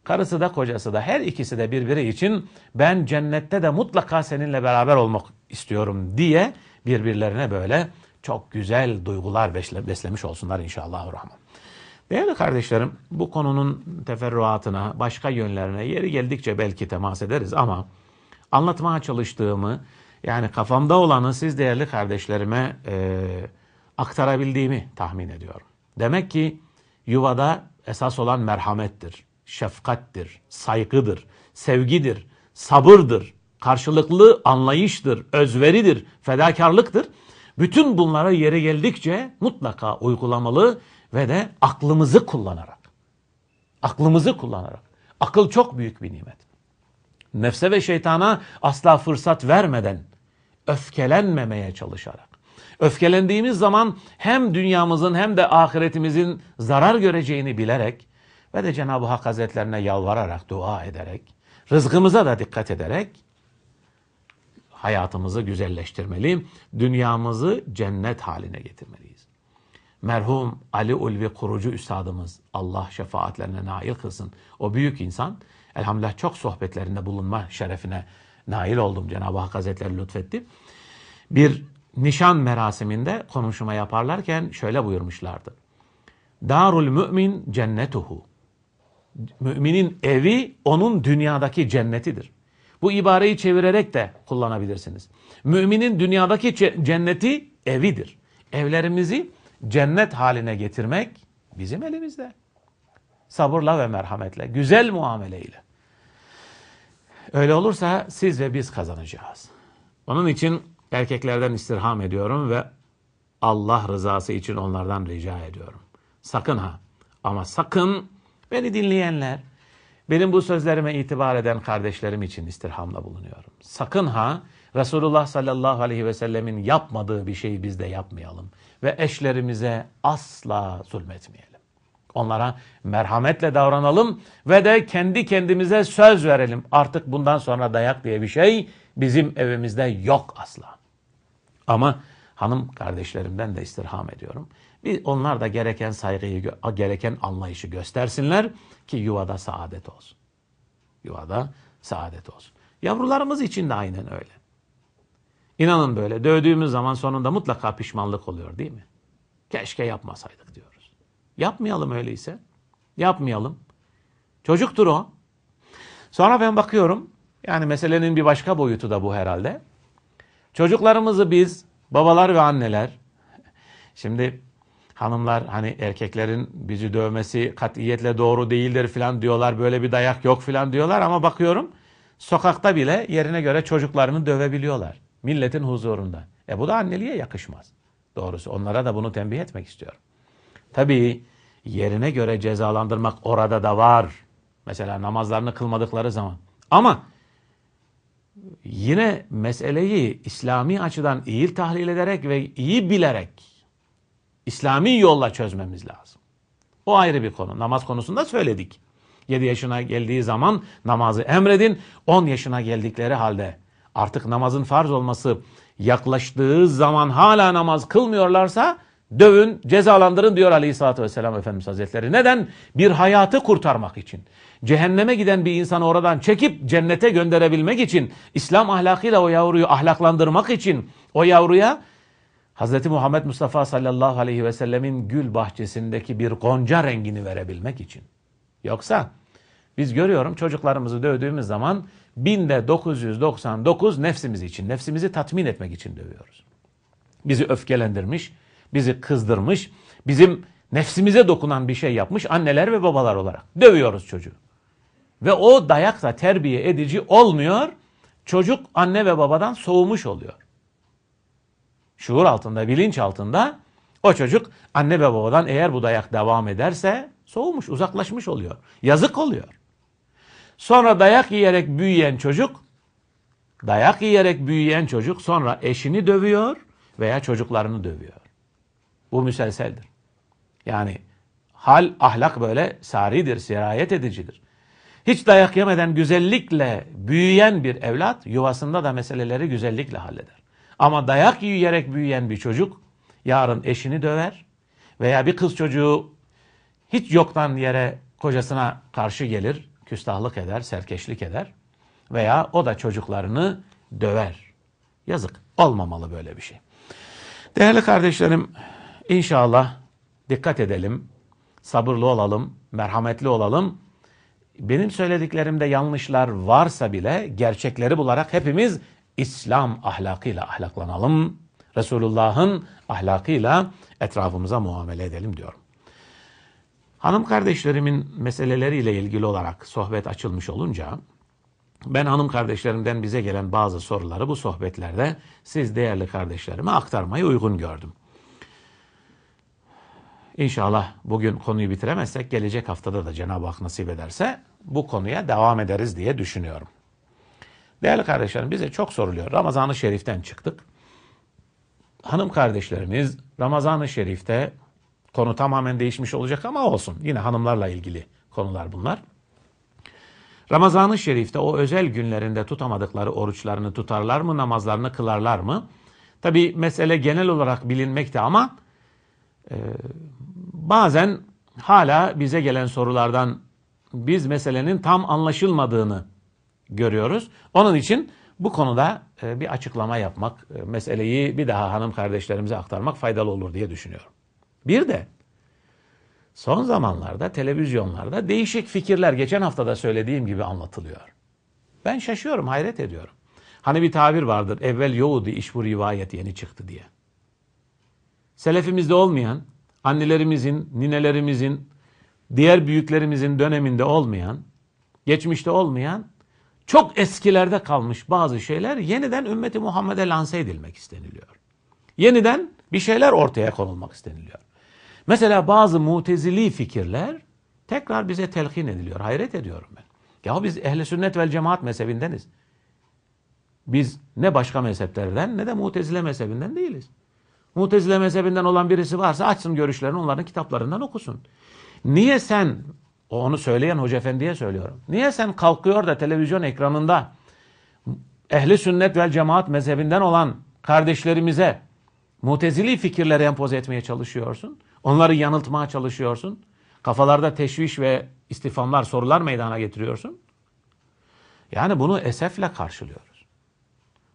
Karısı da kocası da her ikisi de birbiri için ben cennette de mutlaka seninle beraber olmak istiyorum diye birbirlerine böyle çok güzel duygular beslemiş olsunlar inşallah rahman. Değerli kardeşlerim bu konunun teferruatına, başka yönlerine yeri geldikçe belki temas ederiz ama anlatmaya çalıştığımı yani kafamda olanı siz değerli kardeşlerime e, aktarabildiğimi tahmin ediyorum. Demek ki yuvada esas olan merhamettir şefkattir, saygıdır, sevgidir, sabırdır, karşılıklı anlayıştır, özveridir, fedakarlıktır. Bütün bunlara yere geldikçe mutlaka uygulamalı ve de aklımızı kullanarak. Aklımızı kullanarak. Akıl çok büyük bir nimet. Nefse ve şeytana asla fırsat vermeden, öfkelenmemeye çalışarak. Öfkelendiğimiz zaman hem dünyamızın hem de ahiretimizin zarar göreceğini bilerek ve de Cenab-ı Hak Hazretlerine yalvararak, dua ederek, rızkımıza da dikkat ederek hayatımızı güzelleştirmeli, dünyamızı cennet haline getirmeliyiz. Merhum Ali Ulvi kurucu üstadımız Allah şefaatlerine nail kılsın. O büyük insan elhamdülillah çok sohbetlerinde bulunma şerefine nail oldum. Cenab-ı Hak Hazretleri lütfetti. Bir nişan merasiminde konuşma yaparlarken şöyle buyurmuşlardı. Darul mümin cennetuhu müminin evi onun dünyadaki cennetidir. Bu ibareyi çevirerek de kullanabilirsiniz. Müminin dünyadaki cenneti evidir. Evlerimizi cennet haline getirmek bizim elimizde. Sabırla ve merhametle, güzel muameleyle. Öyle olursa siz ve biz kazanacağız. Onun için erkeklerden istirham ediyorum ve Allah rızası için onlardan rica ediyorum. Sakın ha ama sakın Beni dinleyenler, benim bu sözlerime itibar eden kardeşlerim için istirhamla bulunuyorum. Sakın ha Resulullah sallallahu aleyhi ve sellemin yapmadığı bir şeyi biz de yapmayalım. Ve eşlerimize asla zulmetmeyelim. Onlara merhametle davranalım ve de kendi kendimize söz verelim. Artık bundan sonra dayak diye bir şey bizim evimizde yok asla. Ama hanım kardeşlerimden de istirham ediyorum. Biz, onlar da gereken saygıyı, gereken anlayışı göstersinler ki yuvada saadet olsun. Yuvada saadet olsun. Yavrularımız için de aynen öyle. İnanın böyle dövdüğümüz zaman sonunda mutlaka pişmanlık oluyor değil mi? Keşke yapmasaydık diyoruz. Yapmayalım öyleyse. Yapmayalım. Çocuktur o. Sonra ben bakıyorum. Yani meselenin bir başka boyutu da bu herhalde. Çocuklarımızı biz, babalar ve anneler, şimdi hanımlar hani erkeklerin bizi dövmesi katiyetle doğru değildir filan diyorlar. Böyle bir dayak yok filan diyorlar ama bakıyorum sokakta bile yerine göre çocuklarını dövebiliyorlar. Milletin huzurunda. E bu da anneliğe yakışmaz. Doğrusu onlara da bunu tembih etmek istiyorum. Tabii yerine göre cezalandırmak orada da var. Mesela namazlarını kılmadıkları zaman. Ama yine meseleyi İslami açıdan iyi tahlil ederek ve iyi bilerek İslami yolla çözmemiz lazım. O ayrı bir konu. Namaz konusunda söyledik. 7 yaşına geldiği zaman namazı emredin. 10 yaşına geldikleri halde artık namazın farz olması yaklaştığı zaman hala namaz kılmıyorlarsa dövün, cezalandırın diyor Aleyhisselatü Vesselam Efendimiz Hazretleri. Neden? Bir hayatı kurtarmak için. Cehenneme giden bir insanı oradan çekip cennete gönderebilmek için, İslam ahlakıyla o yavruyu ahlaklandırmak için, o yavruya Hazreti Muhammed Mustafa sallallahu aleyhi ve sellemin gül bahçesindeki bir gonca rengini verebilmek için. Yoksa biz görüyorum çocuklarımızı dövdüğümüz zaman binde 999 nefsimiz için, nefsimizi tatmin etmek için dövüyoruz. Bizi öfkelendirmiş, bizi kızdırmış, bizim nefsimize dokunan bir şey yapmış anneler ve babalar olarak. Dövüyoruz çocuğu. Ve o dayak da terbiye edici olmuyor. Çocuk anne ve babadan soğumuş oluyor şuur altında, bilinç altında o çocuk anne ve babadan eğer bu dayak devam ederse soğumuş, uzaklaşmış oluyor. Yazık oluyor. Sonra dayak yiyerek büyüyen çocuk, dayak yiyerek büyüyen çocuk sonra eşini dövüyor veya çocuklarını dövüyor. Bu müselseldir. Yani hal, ahlak böyle saridir, sirayet edicidir. Hiç dayak yemeden güzellikle büyüyen bir evlat yuvasında da meseleleri güzellikle halleder. Ama dayak yiyerek büyüyen bir çocuk yarın eşini döver veya bir kız çocuğu hiç yoktan yere kocasına karşı gelir, küstahlık eder, serkeşlik eder veya o da çocuklarını döver. Yazık. Olmamalı böyle bir şey. Değerli kardeşlerim, inşallah dikkat edelim, sabırlı olalım, merhametli olalım. Benim söylediklerimde yanlışlar varsa bile gerçekleri bularak hepimiz İslam ahlakıyla ahlaklanalım. Resulullah'ın ahlakıyla etrafımıza muamele edelim diyorum. Hanım kardeşlerimin meseleleriyle ilgili olarak sohbet açılmış olunca ben hanım kardeşlerimden bize gelen bazı soruları bu sohbetlerde siz değerli kardeşlerime aktarmayı uygun gördüm. İnşallah bugün konuyu bitiremezsek gelecek haftada da Cenab-ı Hak nasip ederse bu konuya devam ederiz diye düşünüyorum. Değerli kardeşlerim bize çok soruluyor. Ramazan-ı Şerif'ten çıktık. Hanım kardeşlerimiz Ramazan-ı Şerif'te konu tamamen değişmiş olacak ama olsun. Yine hanımlarla ilgili konular bunlar. Ramazan-ı Şerif'te o özel günlerinde tutamadıkları oruçlarını tutarlar mı, namazlarını kılarlar mı? Tabi mesele genel olarak bilinmekte ama e, bazen hala bize gelen sorulardan biz meselenin tam anlaşılmadığını görüyoruz. Onun için bu konuda e, bir açıklama yapmak, e, meseleyi bir daha hanım kardeşlerimize aktarmak faydalı olur diye düşünüyorum. Bir de son zamanlarda televizyonlarda değişik fikirler geçen hafta da söylediğim gibi anlatılıyor. Ben şaşıyorum, hayret ediyorum. Hani bir tabir vardır, evvel Yahudi iş bu rivayet yeni çıktı diye. Selefimizde olmayan, annelerimizin, ninelerimizin, diğer büyüklerimizin döneminde olmayan, geçmişte olmayan çok eskilerde kalmış bazı şeyler yeniden ümmeti Muhammed'e lanse edilmek isteniliyor. Yeniden bir şeyler ortaya konulmak isteniliyor. Mesela bazı mutezili fikirler tekrar bize telkin ediliyor. Hayret ediyorum ben. Ya biz ehli sünnet vel cemaat mezhebindeniz. Biz ne başka mezheplerden ne de mutezile mezhebinden değiliz. Mutezile mezhebinden olan birisi varsa açsın görüşlerini onların kitaplarından okusun. Niye sen onu söyleyen Hoca Efendi'ye söylüyorum. Niye sen kalkıyor da televizyon ekranında ehli sünnet ve cemaat mezhebinden olan kardeşlerimize mutezili fikirleri empoze etmeye çalışıyorsun? Onları yanıltmaya çalışıyorsun? Kafalarda teşviş ve istifamlar, sorular meydana getiriyorsun? Yani bunu esefle karşılıyoruz.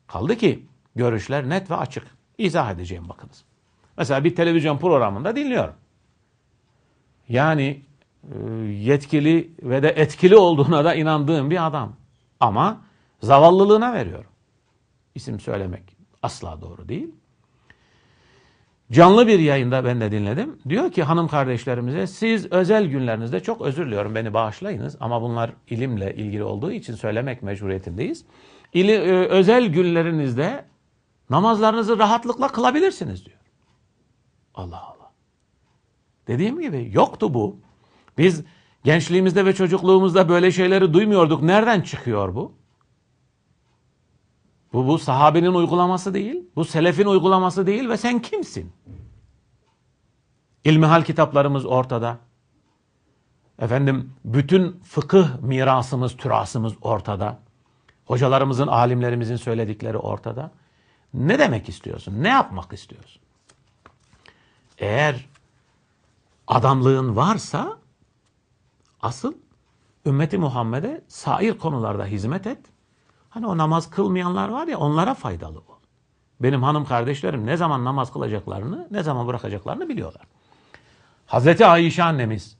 Kaldı ki görüşler net ve açık. İzah edeceğim bakınız. Mesela bir televizyon programında dinliyorum. Yani ee, yetkili ve de etkili olduğuna da inandığım bir adam. Ama zavallılığına veriyorum. İsim söylemek asla doğru değil. Canlı bir yayında ben de dinledim. Diyor ki hanım kardeşlerimize siz özel günlerinizde çok özür diliyorum beni bağışlayınız ama bunlar ilimle ilgili olduğu için söylemek mecburiyetindeyiz. İli, e, özel günlerinizde namazlarınızı rahatlıkla kılabilirsiniz diyor. Allah Allah. Dediğim gibi yoktu bu. Biz gençliğimizde ve çocukluğumuzda böyle şeyleri duymuyorduk. Nereden çıkıyor bu? Bu, bu sahabenin uygulaması değil. Bu selefin uygulaması değil ve sen kimsin? İlmihal kitaplarımız ortada. Efendim bütün fıkıh mirasımız, türasımız ortada. Hocalarımızın, alimlerimizin söyledikleri ortada. Ne demek istiyorsun? Ne yapmak istiyorsun? Eğer adamlığın varsa Asıl ümmeti Muhammed'e sair konularda hizmet et. Hani o namaz kılmayanlar var ya onlara faydalı ol. Benim hanım kardeşlerim ne zaman namaz kılacaklarını, ne zaman bırakacaklarını biliyorlar. Hazreti Ayşe annemiz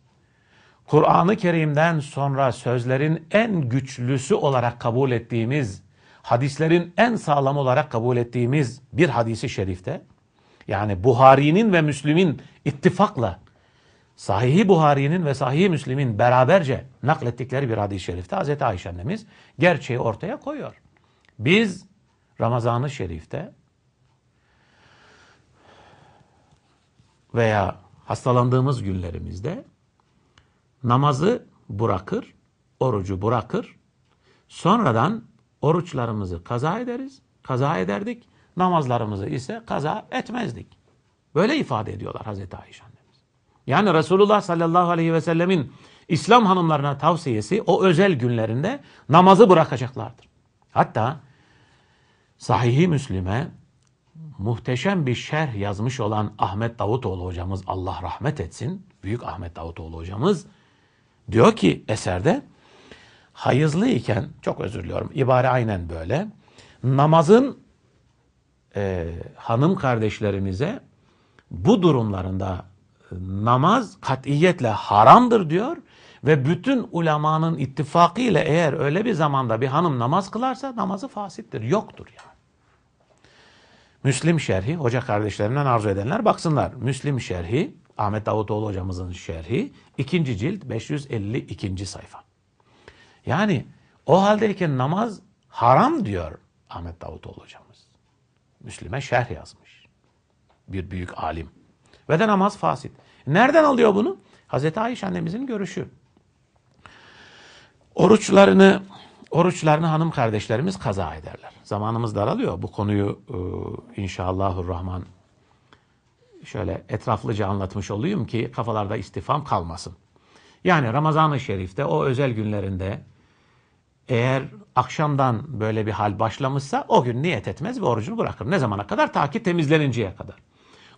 Kur'an-ı Kerim'den sonra sözlerin en güçlüsü olarak kabul ettiğimiz, hadislerin en sağlam olarak kabul ettiğimiz bir hadisi şerifte, yani Buhari'nin ve Müslim'in ittifakla Sahih-i Buhari'nin ve Sahih-i Müslim'in beraberce naklettikleri bir hadis-i şerifte Hazreti Ayşe annemiz gerçeği ortaya koyuyor. Biz Ramazan-ı Şerif'te veya hastalandığımız günlerimizde namazı bırakır, orucu bırakır. Sonradan oruçlarımızı kaza ederiz, kaza ederdik. Namazlarımızı ise kaza etmezdik. Böyle ifade ediyorlar Hazreti Ayşe. Yani Resulullah sallallahu aleyhi ve sellemin İslam hanımlarına tavsiyesi o özel günlerinde namazı bırakacaklardır. Hatta sahih Müslim'e muhteşem bir şerh yazmış olan Ahmet Davutoğlu hocamız Allah rahmet etsin. Büyük Ahmet Davutoğlu hocamız diyor ki eserde hayızlıyken çok özür diliyorum ibare aynen böyle namazın e, hanım kardeşlerimize bu durumlarında namaz katiyetle haramdır diyor. Ve bütün ulemanın ittifakıyla eğer öyle bir zamanda bir hanım namaz kılarsa namazı fasittir. Yoktur yani. Müslim şerhi, hoca kardeşlerimden arzu edenler baksınlar. Müslim şerhi, Ahmet Davutoğlu hocamızın şerhi, ikinci cilt 552. sayfa. Yani o haldeyken namaz haram diyor Ahmet Davutoğlu hocamız. Müslüme şerh yazmış. Bir büyük alim. Ve de namaz fasit. Nereden alıyor bunu? Hazreti Ayşe annemizin görüşü. Oruçlarını oruçlarını hanım kardeşlerimiz kaza ederler. Zamanımız daralıyor. Bu konuyu e, inşallahurrahman şöyle etraflıca anlatmış olayım ki kafalarda istifam kalmasın. Yani Ramazan-ı Şerif'te o özel günlerinde eğer akşamdan böyle bir hal başlamışsa o gün niyet etmez ve orucunu bırakır. Ne zamana kadar? Ta ki temizleninceye kadar.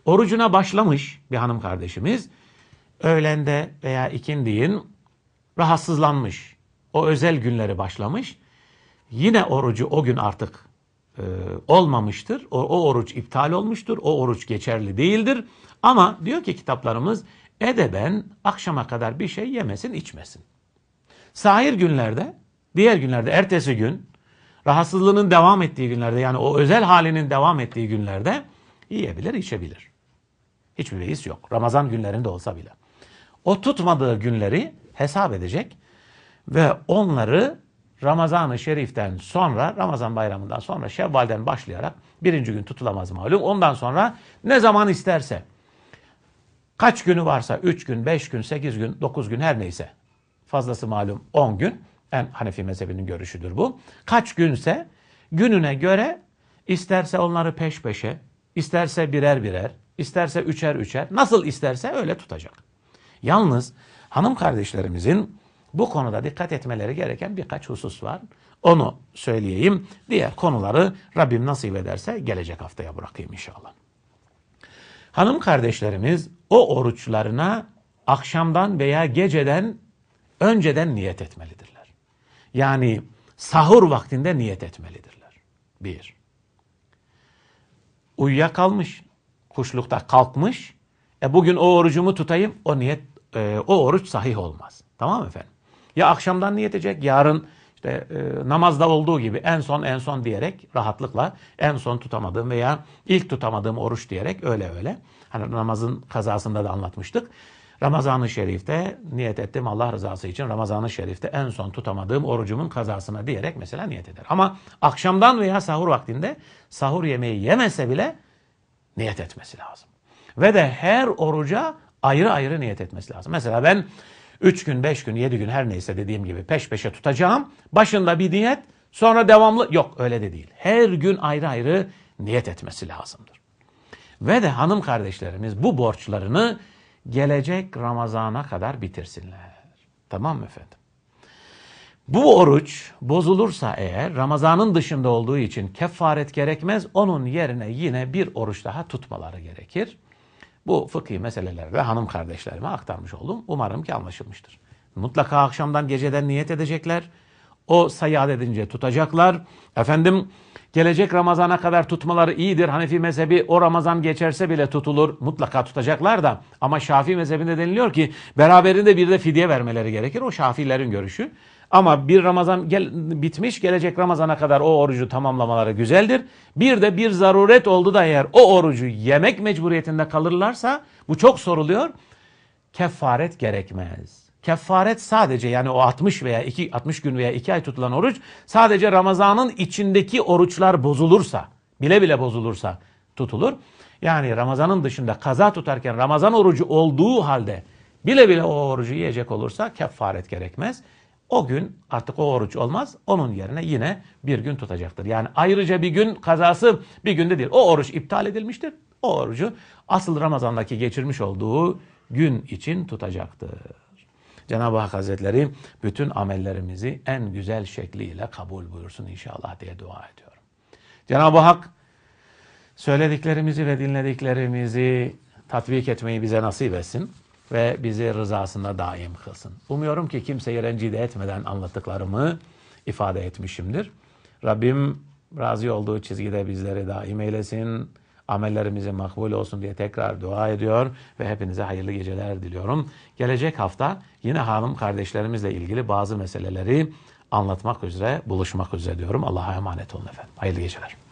Orucuna başlamış bir hanım kardeşimiz. Öğlende veya ikindiğin rahatsızlanmış. O özel günleri başlamış. Yine orucu o gün artık e, olmamıştır. O, o oruç iptal olmuştur. O oruç geçerli değildir. Ama diyor ki kitaplarımız edeben akşama kadar bir şey yemesin içmesin. Sahir günlerde, diğer günlerde, ertesi gün, rahatsızlığının devam ettiği günlerde yani o özel halinin devam ettiği günlerde yiyebilir, içebilir. Hiçbir beis yok. Ramazan günlerinde olsa bile. O tutmadığı günleri hesap edecek ve onları Ramazan-ı Şerif'ten sonra, Ramazan bayramından sonra Şevval'den başlayarak birinci gün tutulamaz malum. Ondan sonra ne zaman isterse, kaç günü varsa, üç gün, beş gün, sekiz gün, dokuz gün her neyse. Fazlası malum on gün. En Hanefi mezhebinin görüşüdür bu. Kaç günse gününe göre isterse onları peş peşe, isterse birer birer, İsterse üçer üçer. Nasıl isterse öyle tutacak. Yalnız hanım kardeşlerimizin bu konuda dikkat etmeleri gereken birkaç husus var. Onu söyleyeyim. Diğer konuları Rabbim nasip ederse gelecek haftaya bırakayım inşallah. Hanım kardeşlerimiz o oruçlarına akşamdan veya geceden önceden niyet etmelidirler. Yani sahur vaktinde niyet etmelidirler. Bir. Uyuyakalmış, kuşlukta kalkmış. E bugün o orucumu tutayım. O niyet e, o oruç sahih olmaz. Tamam efendim? Ya akşamdan niyet edecek, yarın işte e, namazda olduğu gibi en son en son diyerek rahatlıkla en son tutamadığım veya ilk tutamadığım oruç diyerek öyle öyle. Hani namazın kazasında da anlatmıştık. Ramazan-ı Şerif'te niyet ettim Allah rızası için Ramazan-ı Şerif'te en son tutamadığım orucumun kazasına diyerek mesela niyet eder. Ama akşamdan veya sahur vaktinde sahur yemeği yemese bile niyet etmesi lazım. Ve de her oruca ayrı ayrı niyet etmesi lazım. Mesela ben 3 gün, 5 gün, 7 gün her neyse dediğim gibi peş peşe tutacağım. Başında bir niyet, sonra devamlı. Yok öyle de değil. Her gün ayrı ayrı niyet etmesi lazımdır. Ve de hanım kardeşlerimiz bu borçlarını gelecek Ramazan'a kadar bitirsinler. Tamam mı efendim? Bu oruç bozulursa eğer Ramazan'ın dışında olduğu için kefaret gerekmez. Onun yerine yine bir oruç daha tutmaları gerekir. Bu fıkhi meseleleri de hanım kardeşlerime aktarmış oldum. Umarım ki anlaşılmıştır. Mutlaka akşamdan geceden niyet edecekler. O sayat edince tutacaklar. Efendim gelecek Ramazan'a kadar tutmaları iyidir. Hanefi mezhebi o Ramazan geçerse bile tutulur. Mutlaka tutacaklar da. Ama Şafii mezhebinde deniliyor ki beraberinde bir de fidye vermeleri gerekir. O Şafiilerin görüşü. Ama bir Ramazan gel, bitmiş gelecek Ramazan'a kadar o orucu tamamlamaları güzeldir. Bir de bir zaruret oldu da eğer o orucu yemek mecburiyetinde kalırlarsa bu çok soruluyor. Kefaret gerekmez. Kefaret sadece yani o 60 veya 2 60 gün veya 2 ay tutulan oruç sadece Ramazan'ın içindeki oruçlar bozulursa, bile bile bozulursa tutulur. Yani Ramazan'ın dışında kaza tutarken Ramazan orucu olduğu halde bile bile o orucu yiyecek olursa kefaret gerekmez. O gün artık o oruç olmaz. Onun yerine yine bir gün tutacaktır. Yani ayrıca bir gün kazası bir günde değil. O oruç iptal edilmiştir. O orucu asıl Ramazan'daki geçirmiş olduğu gün için tutacaktır. Cenab-ı Hak Hazretleri bütün amellerimizi en güzel şekliyle kabul buyursun inşallah diye dua ediyorum. Cenab-ı Hak söylediklerimizi ve dinlediklerimizi tatbik etmeyi bize nasip etsin ve bizi rızasında daim kılsın. Umuyorum ki kimseyi rencide etmeden anlattıklarımı ifade etmişimdir. Rabbim razı olduğu çizgide bizleri daim eylesin. Amellerimizi makbul olsun diye tekrar dua ediyor ve hepinize hayırlı geceler diliyorum. Gelecek hafta yine hanım kardeşlerimizle ilgili bazı meseleleri anlatmak üzere, buluşmak üzere diyorum. Allah'a emanet olun efendim. Hayırlı geceler.